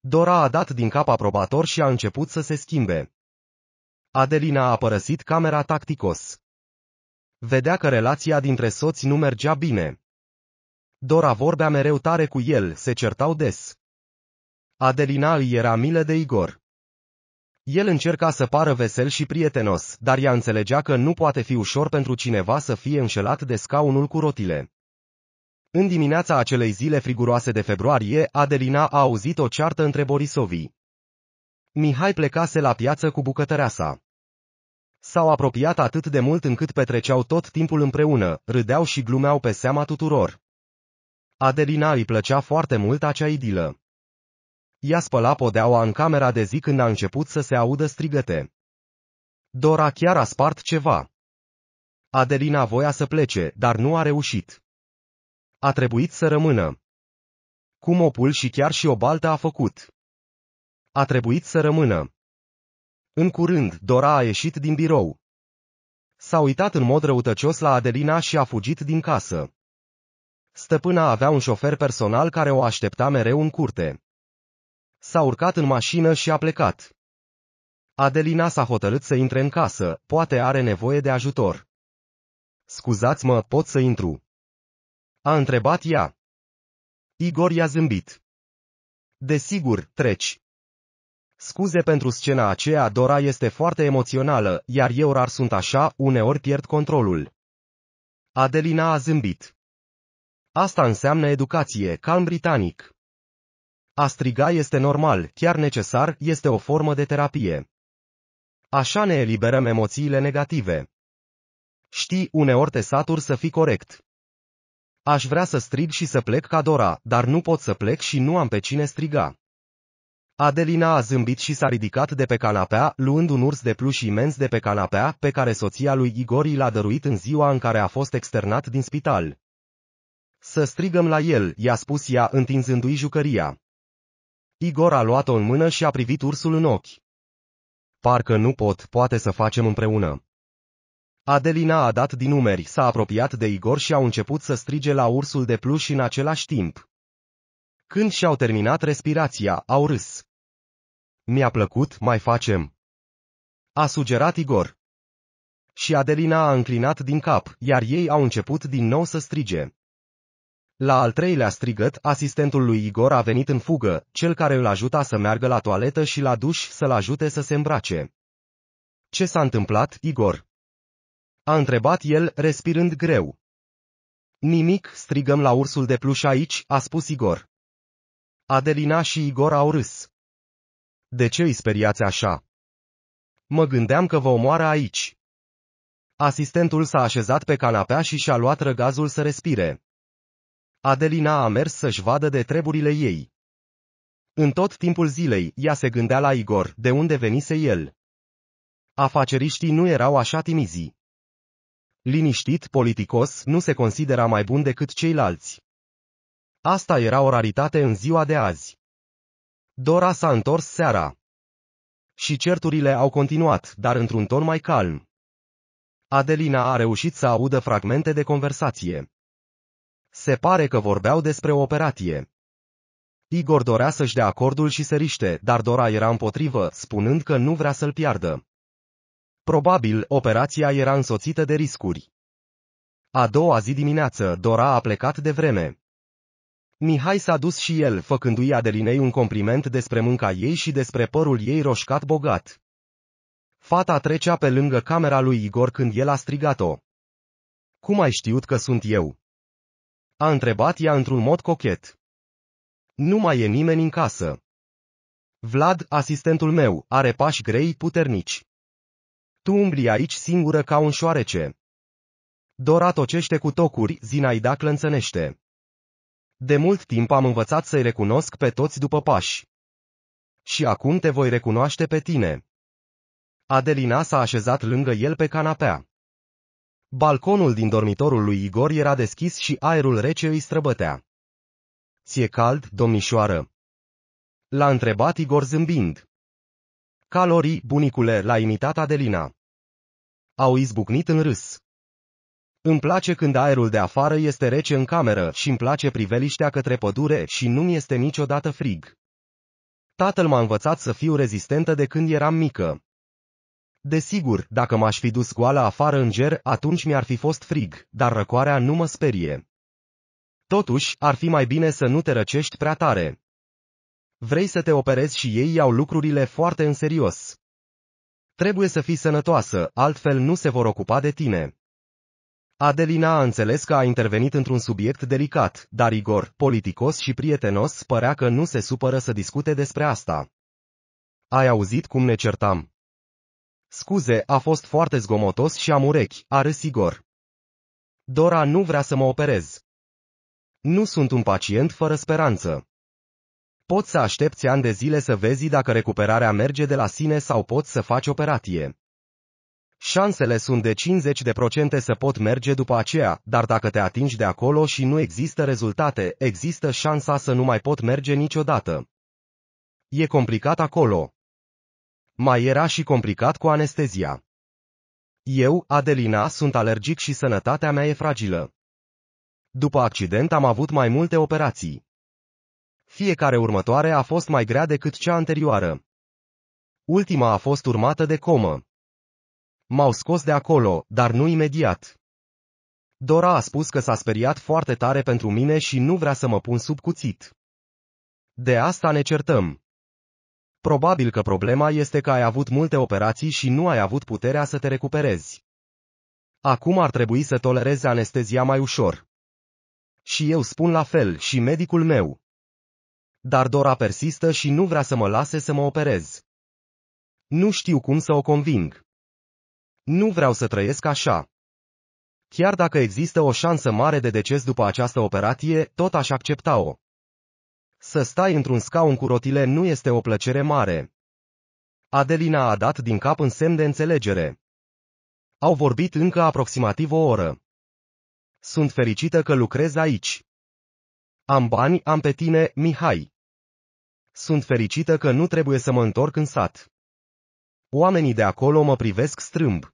Speaker 1: Dora a dat din cap aprobator și a început să se schimbe. Adelina a părăsit camera tacticos. Vedea că relația dintre soți nu mergea bine. Dora vorbea mereu tare cu el, se certau des. Adelina îi era milă de Igor. El încerca să pară vesel și prietenos, dar ea înțelegea că nu poate fi ușor pentru cineva să fie înșelat de scaunul cu rotile. În dimineața acelei zile friguroase de februarie, Adelina a auzit o ceartă între Borisovii. Mihai plecase la piață cu sa. S-au apropiat atât de mult încât petreceau tot timpul împreună, râdeau și glumeau pe seama tuturor. Adelina îi plăcea foarte mult acea idilă. Ea spăla podeaua în camera de zi când a început să se audă strigăte. Dora chiar a spart ceva. Adelina voia să plece, dar nu a reușit. A trebuit să rămână. o pul și chiar și o baltă a făcut. A trebuit să rămână. În curând, Dora a ieșit din birou. S-a uitat în mod răutăcios la Adelina și a fugit din casă. Stăpâna avea un șofer personal care o aștepta mereu în curte s-a urcat în mașină și a plecat. Adelina s-a hotărât să intre în casă, poate are nevoie de ajutor. Scuzați-mă, pot să intru? A întrebat ea. Igor i-a zâmbit. Desigur, treci. Scuze pentru scena aceea, Dora este foarte emoțională, iar eu rar sunt așa, uneori pierd controlul. Adelina a zâmbit. Asta înseamnă educație, calm britanic. A striga este normal, chiar necesar, este o formă de terapie. Așa ne eliberăm emoțiile negative. Știi, uneori te saturi să fii corect. Aș vrea să strig și să plec ca Dora, dar nu pot să plec și nu am pe cine striga. Adelina a zâmbit și s-a ridicat de pe canapea, luând un urs de pluș imens de pe canapea, pe care soția lui Igor l-a dăruit în ziua în care a fost externat din spital. Să strigăm la el, i-a spus ea întinzându-i jucăria. Igor a luat-o în mână și a privit ursul în ochi. Parcă nu pot, poate să facem împreună. Adelina a dat din umeri, s-a apropiat de Igor și au început să strige la ursul de pluș în același timp. Când și-au terminat respirația, au râs. Mi-a plăcut, mai facem. A sugerat Igor. Și Adelina a înclinat din cap, iar ei au început din nou să strige. La al treilea strigăt, asistentul lui Igor a venit în fugă, cel care îl ajuta să meargă la toaletă și la duș să-l ajute să se îmbrace. Ce s-a întâmplat, Igor? A întrebat el, respirând greu. Nimic, strigăm la ursul de pluș aici, a spus Igor. Adelina și Igor au râs. De ce îi speriați așa? Mă gândeam că vă omoară aici. Asistentul s-a așezat pe canapea și și-a luat răgazul să respire. Adelina a mers să-și vadă de treburile ei. În tot timpul zilei, ea se gândea la Igor, de unde venise el. Afaceriștii nu erau așa timizi. Liniștit, politicos, nu se considera mai bun decât ceilalți. Asta era o raritate în ziua de azi. Dora s-a întors seara. Și certurile au continuat, dar într-un ton mai calm. Adelina a reușit să audă fragmente de conversație. Se pare că vorbeau despre o operație. Igor dorea să-și dea acordul și săriște, dar Dora era împotrivă, spunând că nu vrea să-l piardă. Probabil, operația era însoțită de riscuri. A doua zi dimineață, Dora a plecat de vreme. Mihai s-a dus și el, făcându-i Adelinei un compliment despre munca ei și despre părul ei roșcat bogat. Fata trecea pe lângă camera lui Igor când el a strigat-o. Cum ai știut că sunt eu? A întrebat ea într-un mod cochet. Nu mai e nimeni în casă. Vlad, asistentul meu, are pași grei puternici. Tu umbli aici singură ca un șoarece. Dora tocește cu tocuri, Zinaida clănțănește. De mult timp am învățat să-i recunosc pe toți după pași. Și acum te voi recunoaște pe tine. Adelina s-a așezat lângă el pe canapea. Balconul din dormitorul lui Igor era deschis și aerul rece îi străbătea. Ție cald, domnișoară?" L-a întrebat Igor zâmbind. Calorii, bunicule, l-a imitat Adelina. Au izbucnit în râs. Îmi place când aerul de afară este rece în cameră și îmi place priveliștea către pădure și nu-mi este niciodată frig. Tatăl m-a învățat să fiu rezistentă de când eram mică. Desigur, dacă m-aș fi dus goală afară în ger, atunci mi-ar fi fost frig, dar răcoarea nu mă sperie. Totuși, ar fi mai bine să nu te răcești prea tare. Vrei să te operezi și ei iau lucrurile foarte în serios. Trebuie să fii sănătoasă, altfel nu se vor ocupa de tine. Adelina a înțeles că a intervenit într-un subiect delicat, dar Igor, politicos și prietenos, părea că nu se supără să discute despre asta. Ai auzit cum ne certam? Scuze, a fost foarte zgomotos și am urechi, a râs Igor. Dora nu vrea să mă operez. Nu sunt un pacient fără speranță. Pot să aștepți ani de zile să vezi dacă recuperarea merge de la sine sau poți să faci operație. Șansele sunt de 50% să pot merge după aceea, dar dacă te atingi de acolo și nu există rezultate, există șansa să nu mai pot merge niciodată. E complicat acolo. Mai era și complicat cu anestezia. Eu, Adelina, sunt alergic și sănătatea mea e fragilă. După accident am avut mai multe operații. Fiecare următoare a fost mai grea decât cea anterioară. Ultima a fost urmată de comă. M-au scos de acolo, dar nu imediat. Dora a spus că s-a speriat foarte tare pentru mine și nu vrea să mă pun sub cuțit. De asta ne certăm. Probabil că problema este că ai avut multe operații și nu ai avut puterea să te recuperezi. Acum ar trebui să tolerezi anestezia mai ușor. Și eu spun la fel și medicul meu. Dar Dora persistă și nu vrea să mă lase să mă operez. Nu știu cum să o conving. Nu vreau să trăiesc așa. Chiar dacă există o șansă mare de deces după această operație, tot aș accepta-o. Să stai într-un scaun cu rotile nu este o plăcere mare. Adelina a dat din cap în semn de înțelegere. Au vorbit încă aproximativ o oră. Sunt fericită că lucrez aici. Am bani, am pe tine, Mihai. Sunt fericită că nu trebuie să mă întorc în sat. Oamenii de acolo mă privesc strâmb.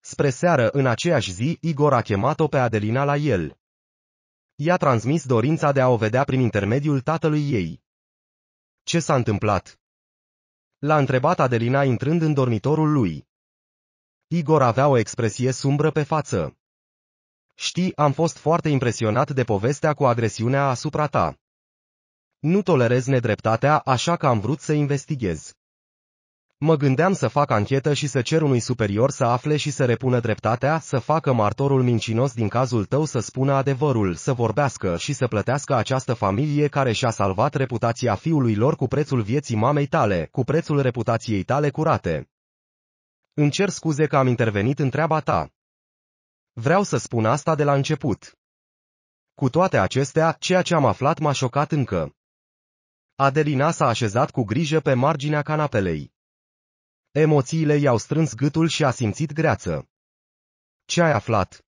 Speaker 1: Spre seară, în aceeași zi, Igor a chemat-o pe Adelina la el i-a transmis dorința de a o vedea prin intermediul tatălui ei. Ce s-a întâmplat? L-a întrebat Adelina intrând în dormitorul lui. Igor avea o expresie sumbră pe față. Știi, am fost foarte impresionat de povestea cu agresiunea asupra ta. Nu tolerez nedreptatea, așa că am vrut să investighez. Mă gândeam să fac anchetă și să cer unui superior să afle și să repună dreptatea, să facă martorul mincinos din cazul tău să spună adevărul, să vorbească și să plătească această familie care și-a salvat reputația fiului lor cu prețul vieții mamei tale, cu prețul reputației tale curate. Îmi cer scuze că am intervenit în treaba ta. Vreau să spun asta de la început. Cu toate acestea, ceea ce am aflat m-a șocat încă. Adelina s-a așezat cu grijă pe marginea canapelei. Emoțiile i-au strâns gâtul și a simțit greață. Ce ai aflat?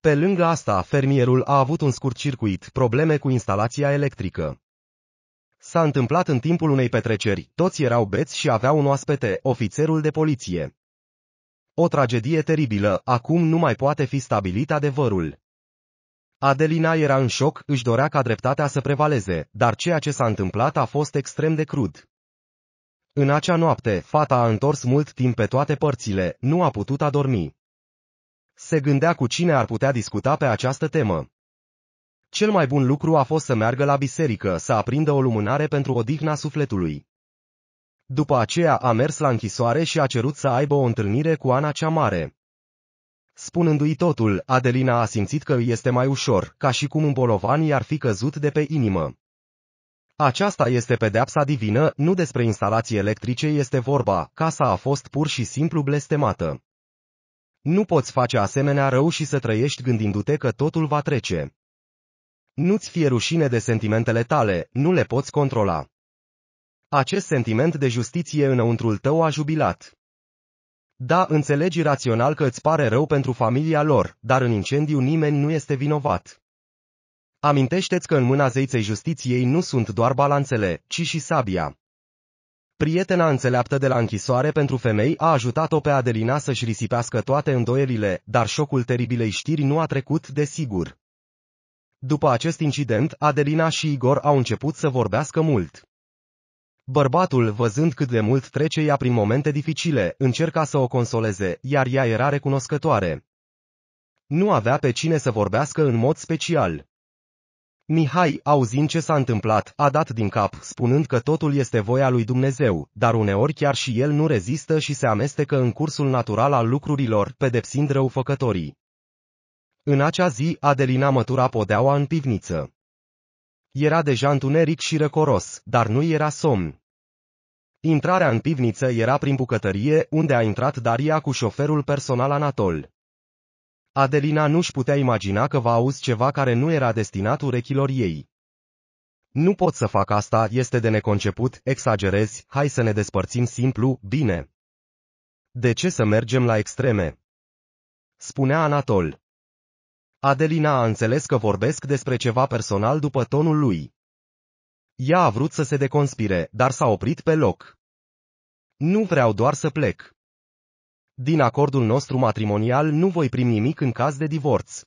Speaker 1: Pe lângă asta, fermierul a avut un scurt circuit, probleme cu instalația electrică. S-a întâmplat în timpul unei petreceri, toți erau beți și aveau un oaspete, ofițerul de poliție. O tragedie teribilă, acum nu mai poate fi stabilit adevărul. Adelina era în șoc, își dorea ca dreptatea să prevaleze, dar ceea ce s-a întâmplat a fost extrem de crud. În acea noapte, fata a întors mult timp pe toate părțile, nu a putut adormi. Se gândea cu cine ar putea discuta pe această temă. Cel mai bun lucru a fost să meargă la biserică, să aprindă o lumânare pentru odihna sufletului. După aceea a mers la închisoare și a cerut să aibă o întâlnire cu Ana cea Mare. Spunându-i totul, Adelina a simțit că îi este mai ușor, ca și cum un bolovan i-ar fi căzut de pe inimă. Aceasta este pedeapsa divină, nu despre instalații electrice este vorba, casa a fost pur și simplu blestemată. Nu poți face asemenea rău și să trăiești gândindu-te că totul va trece. Nu-ți fie rușine de sentimentele tale, nu le poți controla. Acest sentiment de justiție înăuntrul tău a jubilat. Da, înțelegi rațional că îți pare rău pentru familia lor, dar în incendiu nimeni nu este vinovat. Amintește-ți că în mâna zeiței justiției nu sunt doar balanțele, ci și sabia. Prietena înțeleaptă de la închisoare pentru femei a ajutat-o pe Adelina să-și risipească toate îndoielile, dar șocul teribilei știri nu a trecut de sigur. După acest incident, Adelina și Igor au început să vorbească mult. Bărbatul, văzând cât de mult trece ea prin momente dificile, încerca să o consoleze, iar ea era recunoscătoare. Nu avea pe cine să vorbească în mod special. Mihai, auzind ce s-a întâmplat, a dat din cap, spunând că totul este voia lui Dumnezeu, dar uneori chiar și el nu rezistă și se amestecă în cursul natural al lucrurilor, pedepsind răufăcătorii. În acea zi, Adelina mătura podeaua în pivniță. Era deja întuneric și răcoros, dar nu era somn. Intrarea în pivniță era prin bucătărie, unde a intrat Daria cu șoferul personal Anatol. Adelina nu-și putea imagina că va auzi ceva care nu era destinat urechilor ei. Nu pot să fac asta, este de neconceput, exagerezi, hai să ne despărțim simplu, bine. De ce să mergem la extreme? Spunea Anatol. Adelina a înțeles că vorbesc despre ceva personal după tonul lui. Ea a vrut să se deconspire, dar s-a oprit pe loc. Nu vreau doar să plec. Din acordul nostru matrimonial nu voi primi nimic în caz de divorț.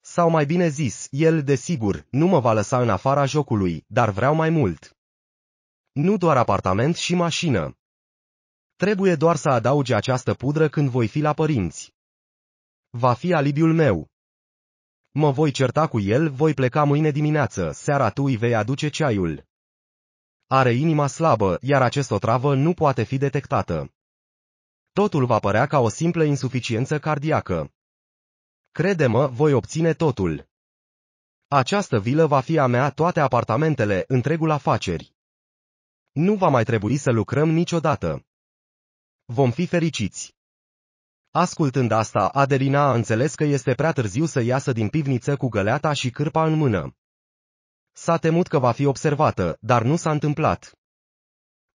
Speaker 1: Sau mai bine zis, el, desigur, nu mă va lăsa în afara jocului, dar vreau mai mult. Nu doar apartament și mașină. Trebuie doar să adauge această pudră când voi fi la părinți. Va fi alibiul meu. Mă voi certa cu el, voi pleca mâine dimineață, seara tu îi vei aduce ceaiul. Are inima slabă, iar acest otravă nu poate fi detectată. Totul va părea ca o simplă insuficiență cardiacă. Crede-mă, voi obține totul. Această vilă va fi a mea toate apartamentele, întregul afaceri. Nu va mai trebui să lucrăm niciodată. Vom fi fericiți. Ascultând asta, Adelina a înțeles că este prea târziu să iasă din pivniță cu găleata și cârpa în mână. S-a temut că va fi observată, dar nu s-a întâmplat.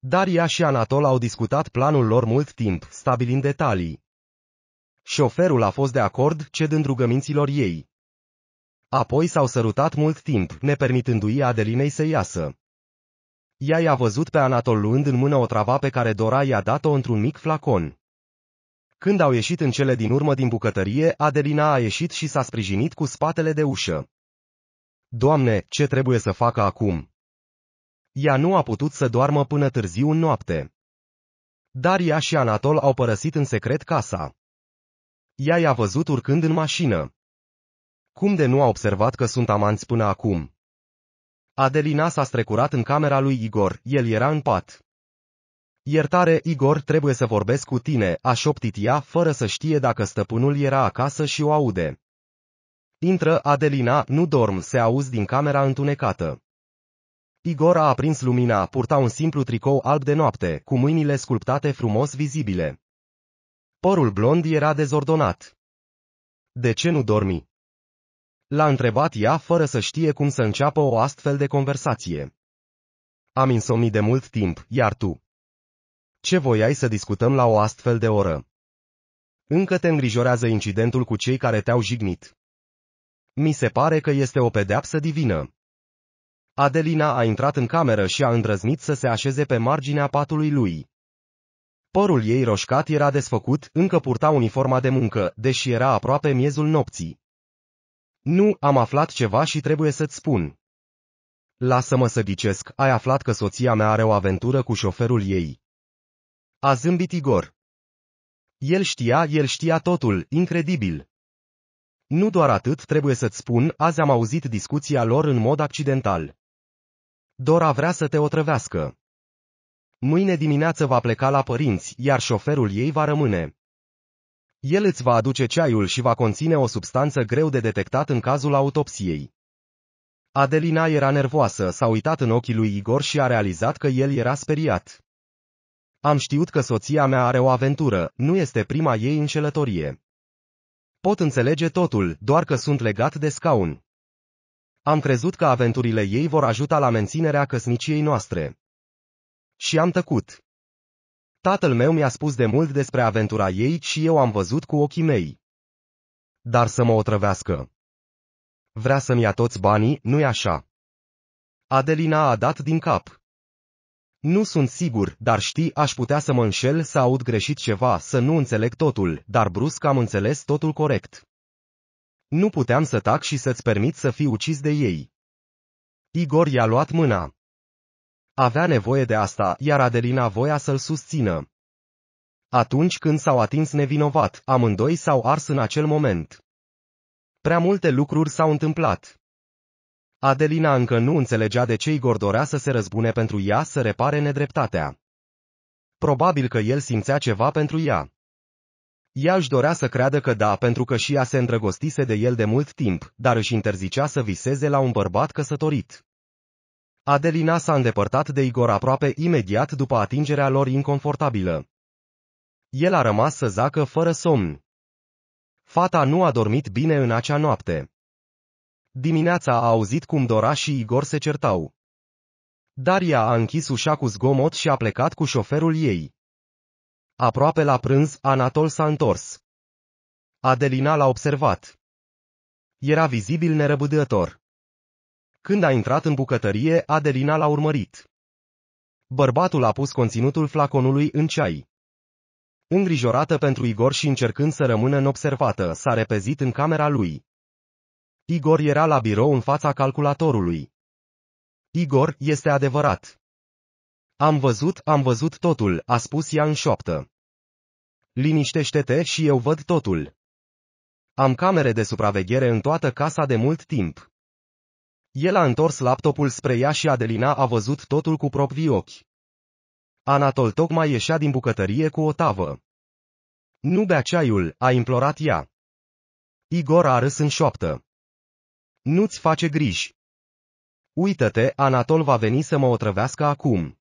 Speaker 1: Daria și Anatol au discutat planul lor mult timp, stabilind detalii. Șoferul a fost de acord, cedând rugăminților ei. Apoi s-au sărutat mult timp, nepermitându-i Adelinei să iasă. Ea i-a văzut pe Anatol luând în mână o trava pe care Dora i-a dat-o într-un mic flacon. Când au ieșit în cele din urmă din bucătărie, Adelina a ieșit și s-a sprijinit cu spatele de ușă. Doamne, ce trebuie să facă acum? Ea nu a putut să doarmă până târziu în noapte. Daria și Anatol au părăsit în secret casa. Ea i-a văzut urcând în mașină. Cum de nu a observat că sunt amanți până acum? Adelina s-a strecurat în camera lui Igor, el era în pat. Iertare, Igor, trebuie să vorbesc cu tine, a șoptit ea, fără să știe dacă stăpânul era acasă și o aude. Intră Adelina, nu dorm, se auzi din camera întunecată. Igor a aprins lumina, purta un simplu tricou alb de noapte, cu mâinile sculptate frumos vizibile. Părul blond era dezordonat. De ce nu dormi? L-a întrebat ea fără să știe cum să înceapă o astfel de conversație. Am insomnit de mult timp, iar tu? Ce voiai să discutăm la o astfel de oră? Încă te îngrijorează incidentul cu cei care te-au jignit. Mi se pare că este o pedeapsă divină. Adelina a intrat în cameră și a îndrăznit să se așeze pe marginea patului lui. Părul ei roșcat era desfăcut, încă purta uniforma de muncă, deși era aproape miezul nopții. Nu, am aflat ceva și trebuie să-ți spun. Lasă-mă să ghicesc, ai aflat că soția mea are o aventură cu șoferul ei. A zâmbit Igor. El știa, el știa totul, incredibil. Nu doar atât trebuie să-ți spun, azi am auzit discuția lor în mod accidental. Dora vrea să te otrăvească. Mâine dimineață va pleca la părinți, iar șoferul ei va rămâne. El îți va aduce ceaiul și va conține o substanță greu de detectat în cazul autopsiei. Adelina era nervoasă, s-a uitat în ochii lui Igor și a realizat că el era speriat. Am știut că soția mea are o aventură, nu este prima ei înșelătorie. Pot înțelege totul, doar că sunt legat de scaun. Am crezut că aventurile ei vor ajuta la menținerea căsniciei noastre. Și am tăcut. Tatăl meu mi-a spus de mult despre aventura ei și eu am văzut cu ochii mei. Dar să mă otrăvească. Vrea să-mi ia toți banii, nu-i așa? Adelina a dat din cap. Nu sunt sigur, dar știi, aș putea să mă înșel, să aud greșit ceva, să nu înțeleg totul, dar brusc am înțeles totul corect. Nu puteam să tac și să-ți permit să fii ucis de ei. Igor i-a luat mâna. Avea nevoie de asta, iar Adelina voia să-l susțină. Atunci când s-au atins nevinovat, amândoi s-au ars în acel moment. Prea multe lucruri s-au întâmplat. Adelina încă nu înțelegea de ce Igor dorea să se răzbune pentru ea să repare nedreptatea. Probabil că el simțea ceva pentru ea. Ea își dorea să creadă că da pentru că și ea se îndrăgostise de el de mult timp, dar își interzicea să viseze la un bărbat căsătorit. Adelina s-a îndepărtat de Igor aproape imediat după atingerea lor inconfortabilă. El a rămas să zacă fără somn. Fata nu a dormit bine în acea noapte. Dimineața a auzit cum Dora și Igor se certau. Daria a închis ușa cu zgomot și a plecat cu șoferul ei. Aproape la prânz, Anatol s-a întors. Adelina l-a observat. Era vizibil nerăbdător. Când a intrat în bucătărie, Adelina l-a urmărit. Bărbatul a pus conținutul flaconului în ceai. Îngrijorată pentru Igor și încercând să rămână neobservată, s-a repezit în camera lui. Igor era la birou în fața calculatorului. Igor, este adevărat. Am văzut, am văzut totul, a spus ea în șoaptă. Liniștește-te și eu văd totul. Am camere de supraveghere în toată casa de mult timp. El a întors laptopul spre ea și Adelina a văzut totul cu proprii ochi. Anatol tocmai ieșea din bucătărie cu o tavă. Nu bea ceaiul, a implorat ea. Igor a râs în șoaptă. Nu-ți face griji. Uită-te, Anatol va veni să mă otrăvească acum.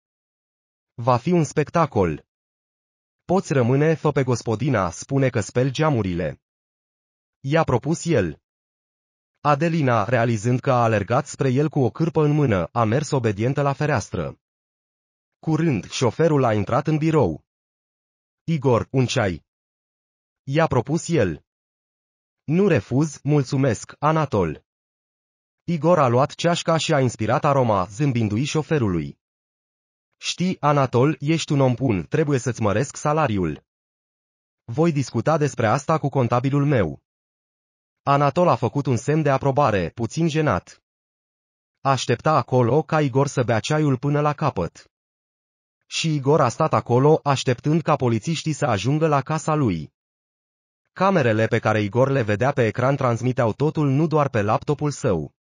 Speaker 1: Va fi un spectacol. Poți rămâne, fă pe gospodina, spune că speli geamurile. I-a propus el. Adelina, realizând că a alergat spre el cu o cârpă în mână, a mers obedientă la fereastră. Curând, șoferul a intrat în birou. Igor, un ceai. I-a propus el. Nu refuz, mulțumesc, Anatol. Igor a luat ceașca și a inspirat aroma, zâmbindu-i șoferului. Știi, Anatol, ești un om bun, trebuie să-ți măresc salariul. Voi discuta despre asta cu contabilul meu. Anatol a făcut un semn de aprobare, puțin jenat. Aștepta acolo ca Igor să bea ceaiul până la capăt. Și Igor a stat acolo, așteptând ca polițiștii să ajungă la casa lui. Camerele pe care Igor le vedea pe ecran transmiteau totul nu doar pe laptopul său.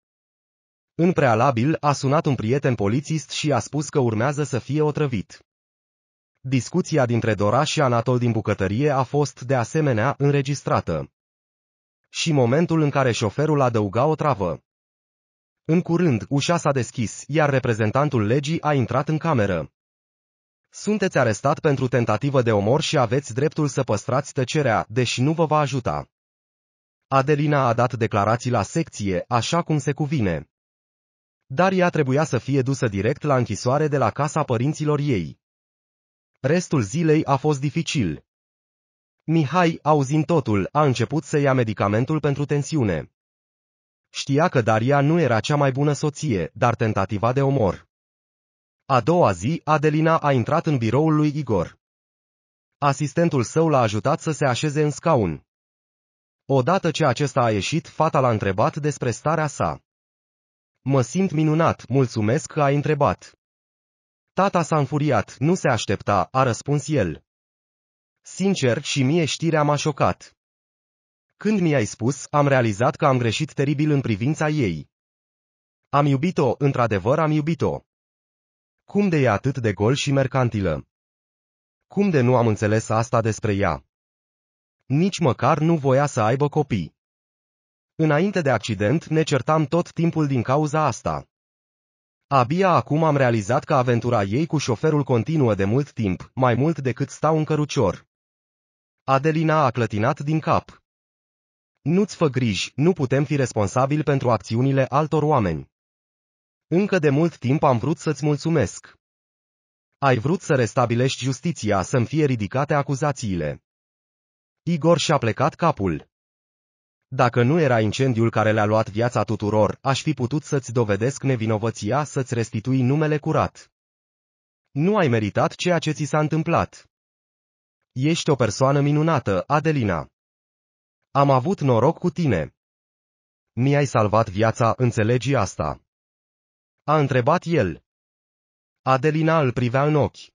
Speaker 1: În prealabil a sunat un prieten polițist și a spus că urmează să fie otrăvit. Discuția dintre Dora și Anatol din bucătărie a fost de asemenea înregistrată. Și momentul în care șoferul adăuga o travă. În curând, ușa s-a deschis, iar reprezentantul legii a intrat în cameră. Sunteți arestat pentru tentativă de omor și aveți dreptul să păstrați tăcerea, deși nu vă va ajuta. Adelina a dat declarații la secție, așa cum se cuvine dar ea trebuia să fie dusă direct la închisoare de la casa părinților ei. Restul zilei a fost dificil. Mihai, auzind totul, a început să ia medicamentul pentru tensiune. Știa că Daria nu era cea mai bună soție, dar tentativa de omor. A doua zi, Adelina a intrat în biroul lui Igor. Asistentul său l-a ajutat să se așeze în scaun. Odată ce acesta a ieșit, fata l-a întrebat despre starea sa. Mă simt minunat, mulțumesc că ai întrebat. Tata s-a înfuriat, nu se aștepta, a răspuns el. Sincer, și mie știrea m-a șocat. Când mi-ai spus, am realizat că am greșit teribil în privința ei. Am iubit-o, într-adevăr am iubit-o. Cum de e atât de gol și mercantilă? Cum de nu am înțeles asta despre ea? Nici măcar nu voia să aibă copii. Înainte de accident ne certam tot timpul din cauza asta. Abia acum am realizat că aventura ei cu șoferul continuă de mult timp, mai mult decât stau în cărucior. Adelina a clătinat din cap. Nu-ți fă griji, nu putem fi responsabili pentru acțiunile altor oameni. Încă de mult timp am vrut să-ți mulțumesc. Ai vrut să restabilești justiția, să-mi fie ridicate acuzațiile. Igor și-a plecat capul. Dacă nu era incendiul care le-a luat viața tuturor, aș fi putut să-ți dovedesc nevinovăția să-ți restitui numele curat. Nu ai meritat ceea ce ți s-a întâmplat. Ești o persoană minunată, Adelina. Am avut noroc cu tine. Mi-ai salvat viața, înțelegi asta? A întrebat el. Adelina îl privea în ochi.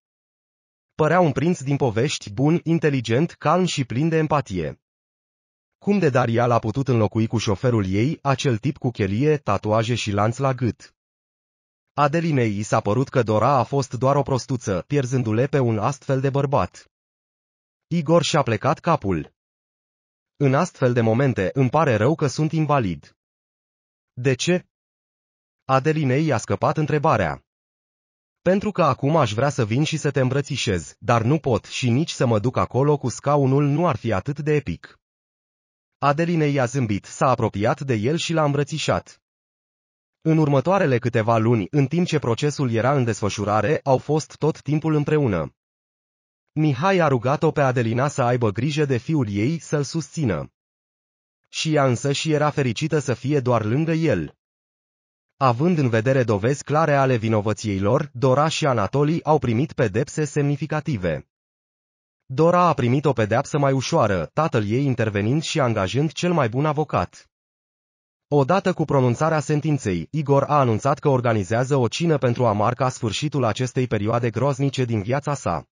Speaker 1: Părea un prinț din povești, bun, inteligent, calm și plin de empatie. Cum de Daria l-a putut înlocui cu șoferul ei, acel tip cu chelie, tatuaje și lanț la gât? Adelinei i s-a părut că Dora a fost doar o prostuță, pierzându-le pe un astfel de bărbat. Igor și-a plecat capul. În astfel de momente îmi pare rău că sunt invalid. De ce? Adelinei i-a scăpat întrebarea. Pentru că acum aș vrea să vin și să te îmbrățișez, dar nu pot și nici să mă duc acolo cu scaunul nu ar fi atât de epic. Adeline i-a zâmbit, s-a apropiat de el și l-a îmbrățișat. În următoarele câteva luni, în timp ce procesul era în desfășurare, au fost tot timpul împreună. Mihai a rugat-o pe Adelina să aibă grijă de fiul ei, să-l susțină. Și ea însă și era fericită să fie doar lângă el. Având în vedere dovezi clare ale vinovăției lor, Dora și Anatolii au primit pedepse semnificative. Dora a primit o pedeapsă mai ușoară, tatăl ei intervenind și angajând cel mai bun avocat. Odată cu pronunțarea sentinței, Igor a anunțat că organizează o cină pentru a marca sfârșitul acestei perioade groznice din viața sa.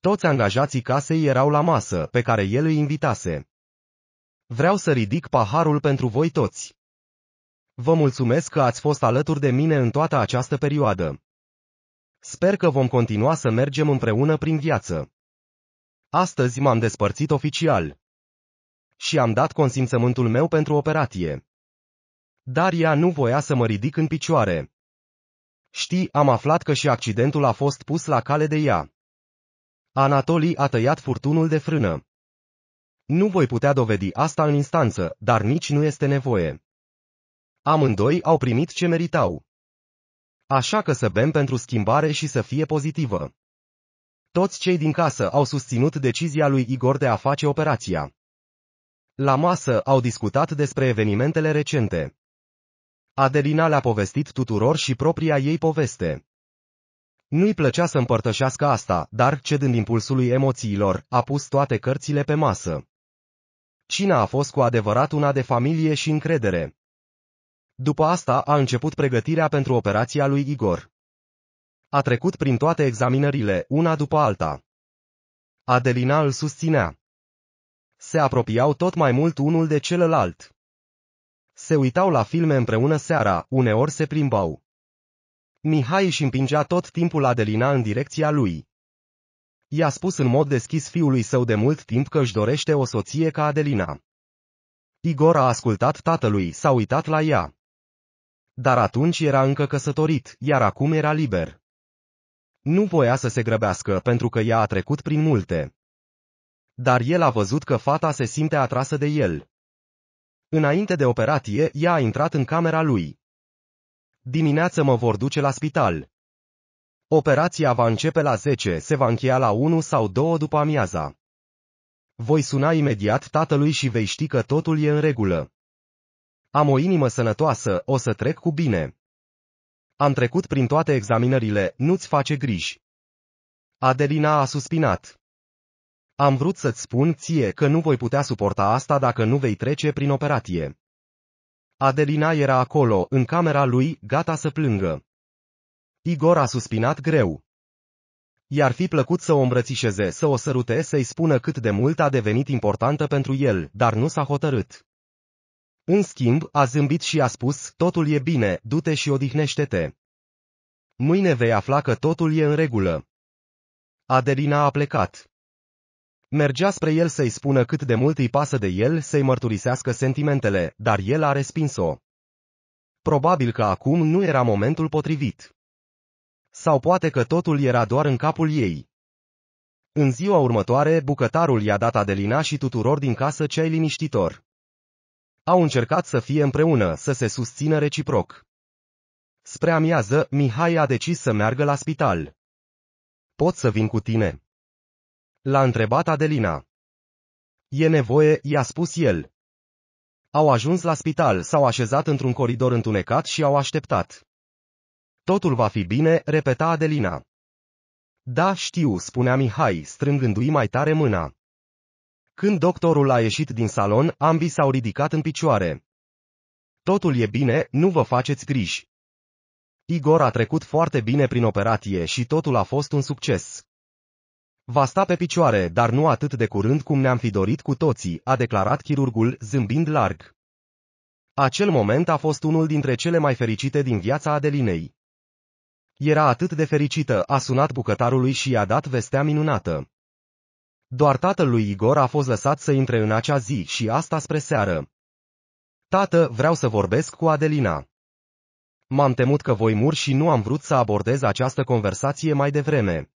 Speaker 1: Toți angajații casei erau la masă, pe care el îi invitase. Vreau să ridic paharul pentru voi toți. Vă mulțumesc că ați fost alături de mine în toată această perioadă. Sper că vom continua să mergem împreună prin viață. Astăzi m-am despărțit oficial. Și am dat consimțământul meu pentru operație. Dar ea nu voia să mă ridic în picioare. Știi, am aflat că și accidentul a fost pus la cale de ea. Anatolii a tăiat furtunul de frână. Nu voi putea dovedi asta în instanță, dar nici nu este nevoie. Amândoi au primit ce meritau. Așa că să bem pentru schimbare și să fie pozitivă. Toți cei din casă au susținut decizia lui Igor de a face operația. La masă au discutat despre evenimentele recente. Adelina le-a povestit tuturor și propria ei poveste. Nu-i plăcea să împărtășească asta, dar, cedând impulsului emoțiilor, a pus toate cărțile pe masă. Cina a fost cu adevărat una de familie și încredere. După asta a început pregătirea pentru operația lui Igor. A trecut prin toate examinările, una după alta. Adelina îl susținea. Se apropiau tot mai mult unul de celălalt. Se uitau la filme împreună seara, uneori se plimbau. Mihai își împingea tot timpul Adelina în direcția lui. I-a spus în mod deschis fiului său de mult timp că își dorește o soție ca Adelina. Igor a ascultat tatălui, s-a uitat la ea. Dar atunci era încă căsătorit, iar acum era liber. Nu voia să se grăbească pentru că ea a trecut prin multe. Dar el a văzut că fata se simte atrasă de el. Înainte de operație, ea a intrat în camera lui. Dimineață mă vor duce la spital. Operația va începe la 10, se va încheia la 1 sau 2 după amiaza. Voi suna imediat tatălui și vei ști că totul e în regulă. Am o inimă sănătoasă, o să trec cu bine. Am trecut prin toate examinările, nu-ți face griji. Adelina a suspinat. Am vrut să-ți spun ție că nu voi putea suporta asta dacă nu vei trece prin operație. Adelina era acolo, în camera lui, gata să plângă. Igor a suspinat greu. I-ar fi plăcut să o îmbrățișeze, să o sărute, să-i spună cât de mult a devenit importantă pentru el, dar nu s-a hotărât. În schimb, a zâmbit și a spus, totul e bine, du-te și odihnește-te. Mâine vei afla că totul e în regulă. Adelina a plecat. Mergea spre el să-i spună cât de mult îi pasă de el, să-i mărturisească sentimentele, dar el a respins-o. Probabil că acum nu era momentul potrivit. Sau poate că totul era doar în capul ei. În ziua următoare, bucătarul i-a dat Adelina și tuturor din casă cei liniștitor. Au încercat să fie împreună, să se susțină reciproc. Spre amiază, Mihai a decis să meargă la spital. Pot să vin cu tine? L-a întrebat Adelina. E nevoie, i-a spus el. Au ajuns la spital, s-au așezat într-un coridor întunecat și au așteptat. Totul va fi bine, repeta Adelina. Da, știu, spunea Mihai, strângându-i mai tare mâna. Când doctorul a ieșit din salon, ambii s-au ridicat în picioare. Totul e bine, nu vă faceți griji. Igor a trecut foarte bine prin operație și totul a fost un succes. Va sta pe picioare, dar nu atât de curând cum ne-am fi dorit cu toții, a declarat chirurgul, zâmbind larg. Acel moment a fost unul dintre cele mai fericite din viața Adelinei. Era atât de fericită, a sunat bucătarului și i-a dat vestea minunată. Doar tatăl lui Igor a fost lăsat să intre în acea zi și asta spre seară. Tată, vreau să vorbesc cu Adelina. M-am temut că voi mur și nu am vrut să abordez această conversație mai devreme.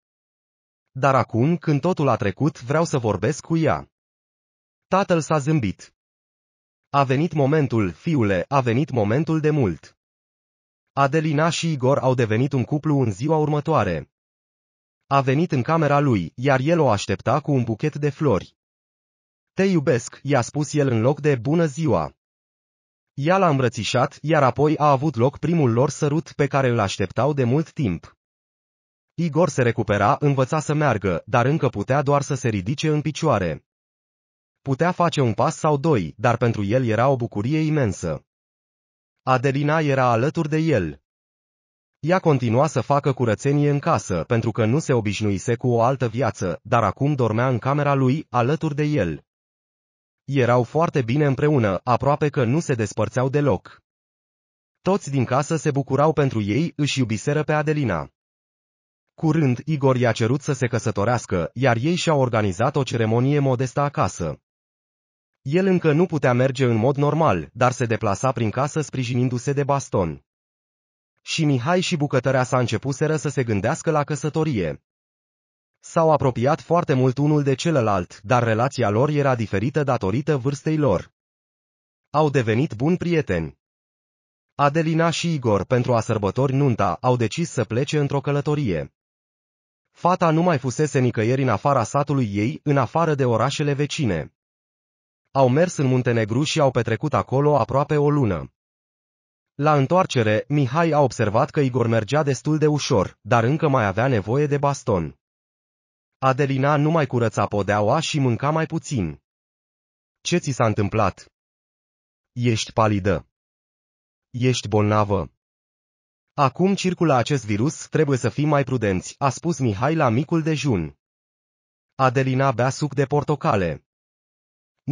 Speaker 1: Dar acum, când totul a trecut, vreau să vorbesc cu ea. Tatăl s-a zâmbit. A venit momentul, fiule, a venit momentul de mult. Adelina și Igor au devenit un cuplu în ziua următoare. A venit în camera lui, iar el o aștepta cu un buchet de flori. Te iubesc, i-a spus el în loc de bună ziua. Ea l-a îmbrățișat, iar apoi a avut loc primul lor sărut pe care îl așteptau de mult timp. Igor se recupera, învăța să meargă, dar încă putea doar să se ridice în picioare. Putea face un pas sau doi, dar pentru el era o bucurie imensă. Adelina era alături de el. Ea continua să facă curățenie în casă, pentru că nu se obișnuise cu o altă viață, dar acum dormea în camera lui, alături de el. Erau foarte bine împreună, aproape că nu se despărțeau deloc. Toți din casă se bucurau pentru ei, își iubiseră pe Adelina. Curând, Igor i-a cerut să se căsătorească, iar ei și-au organizat o ceremonie modestă acasă. El încă nu putea merge în mod normal, dar se deplasa prin casă sprijinindu-se de baston și Mihai și s-au s-a începuseră să se gândească la căsătorie. S-au apropiat foarte mult unul de celălalt, dar relația lor era diferită datorită vârstei lor. Au devenit buni prieteni. Adelina și Igor, pentru a sărbători nunta, au decis să plece într-o călătorie. Fata nu mai fusese nicăieri în afara satului ei, în afară de orașele vecine. Au mers în Muntenegru și au petrecut acolo aproape o lună. La întoarcere, Mihai a observat că Igor mergea destul de ușor, dar încă mai avea nevoie de baston. Adelina nu mai curăța podeaua și mânca mai puțin. Ce ți s-a întâmplat? Ești palidă. Ești bolnavă. Acum circulă acest virus, trebuie să fii mai prudenți, a spus Mihai la micul dejun. Adelina bea suc de portocale.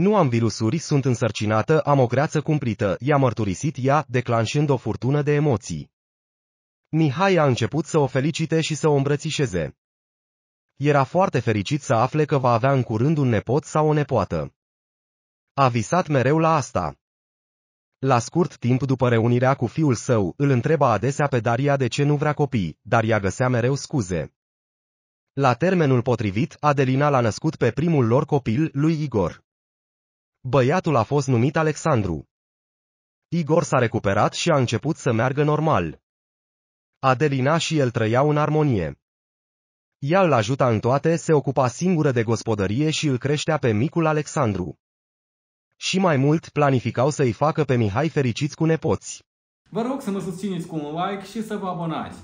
Speaker 1: Nu am virusuri, sunt însărcinată, am o greață cumplită, i-a mărturisit ea, declanșând o furtună de emoții. Mihai a început să o felicite și să o îmbrățișeze. Era foarte fericit să afle că va avea în curând un nepot sau o nepoată. A visat mereu la asta. La scurt timp după reunirea cu fiul său, îl întreba adesea pe Daria de ce nu vrea copii, dar ea găsea mereu scuze. La termenul potrivit, Adelina l-a născut pe primul lor copil, lui Igor. Băiatul a fost numit Alexandru. Igor s-a recuperat și a început să meargă normal. Adelina și el trăiau în armonie. Ea îl ajuta în toate, se ocupa singură de gospodărie și îl creștea pe micul Alexandru. Și mai mult planificau să-i facă pe Mihai fericiți cu nepoți. Vă rog să mă susțineți cu un like și să vă abonați.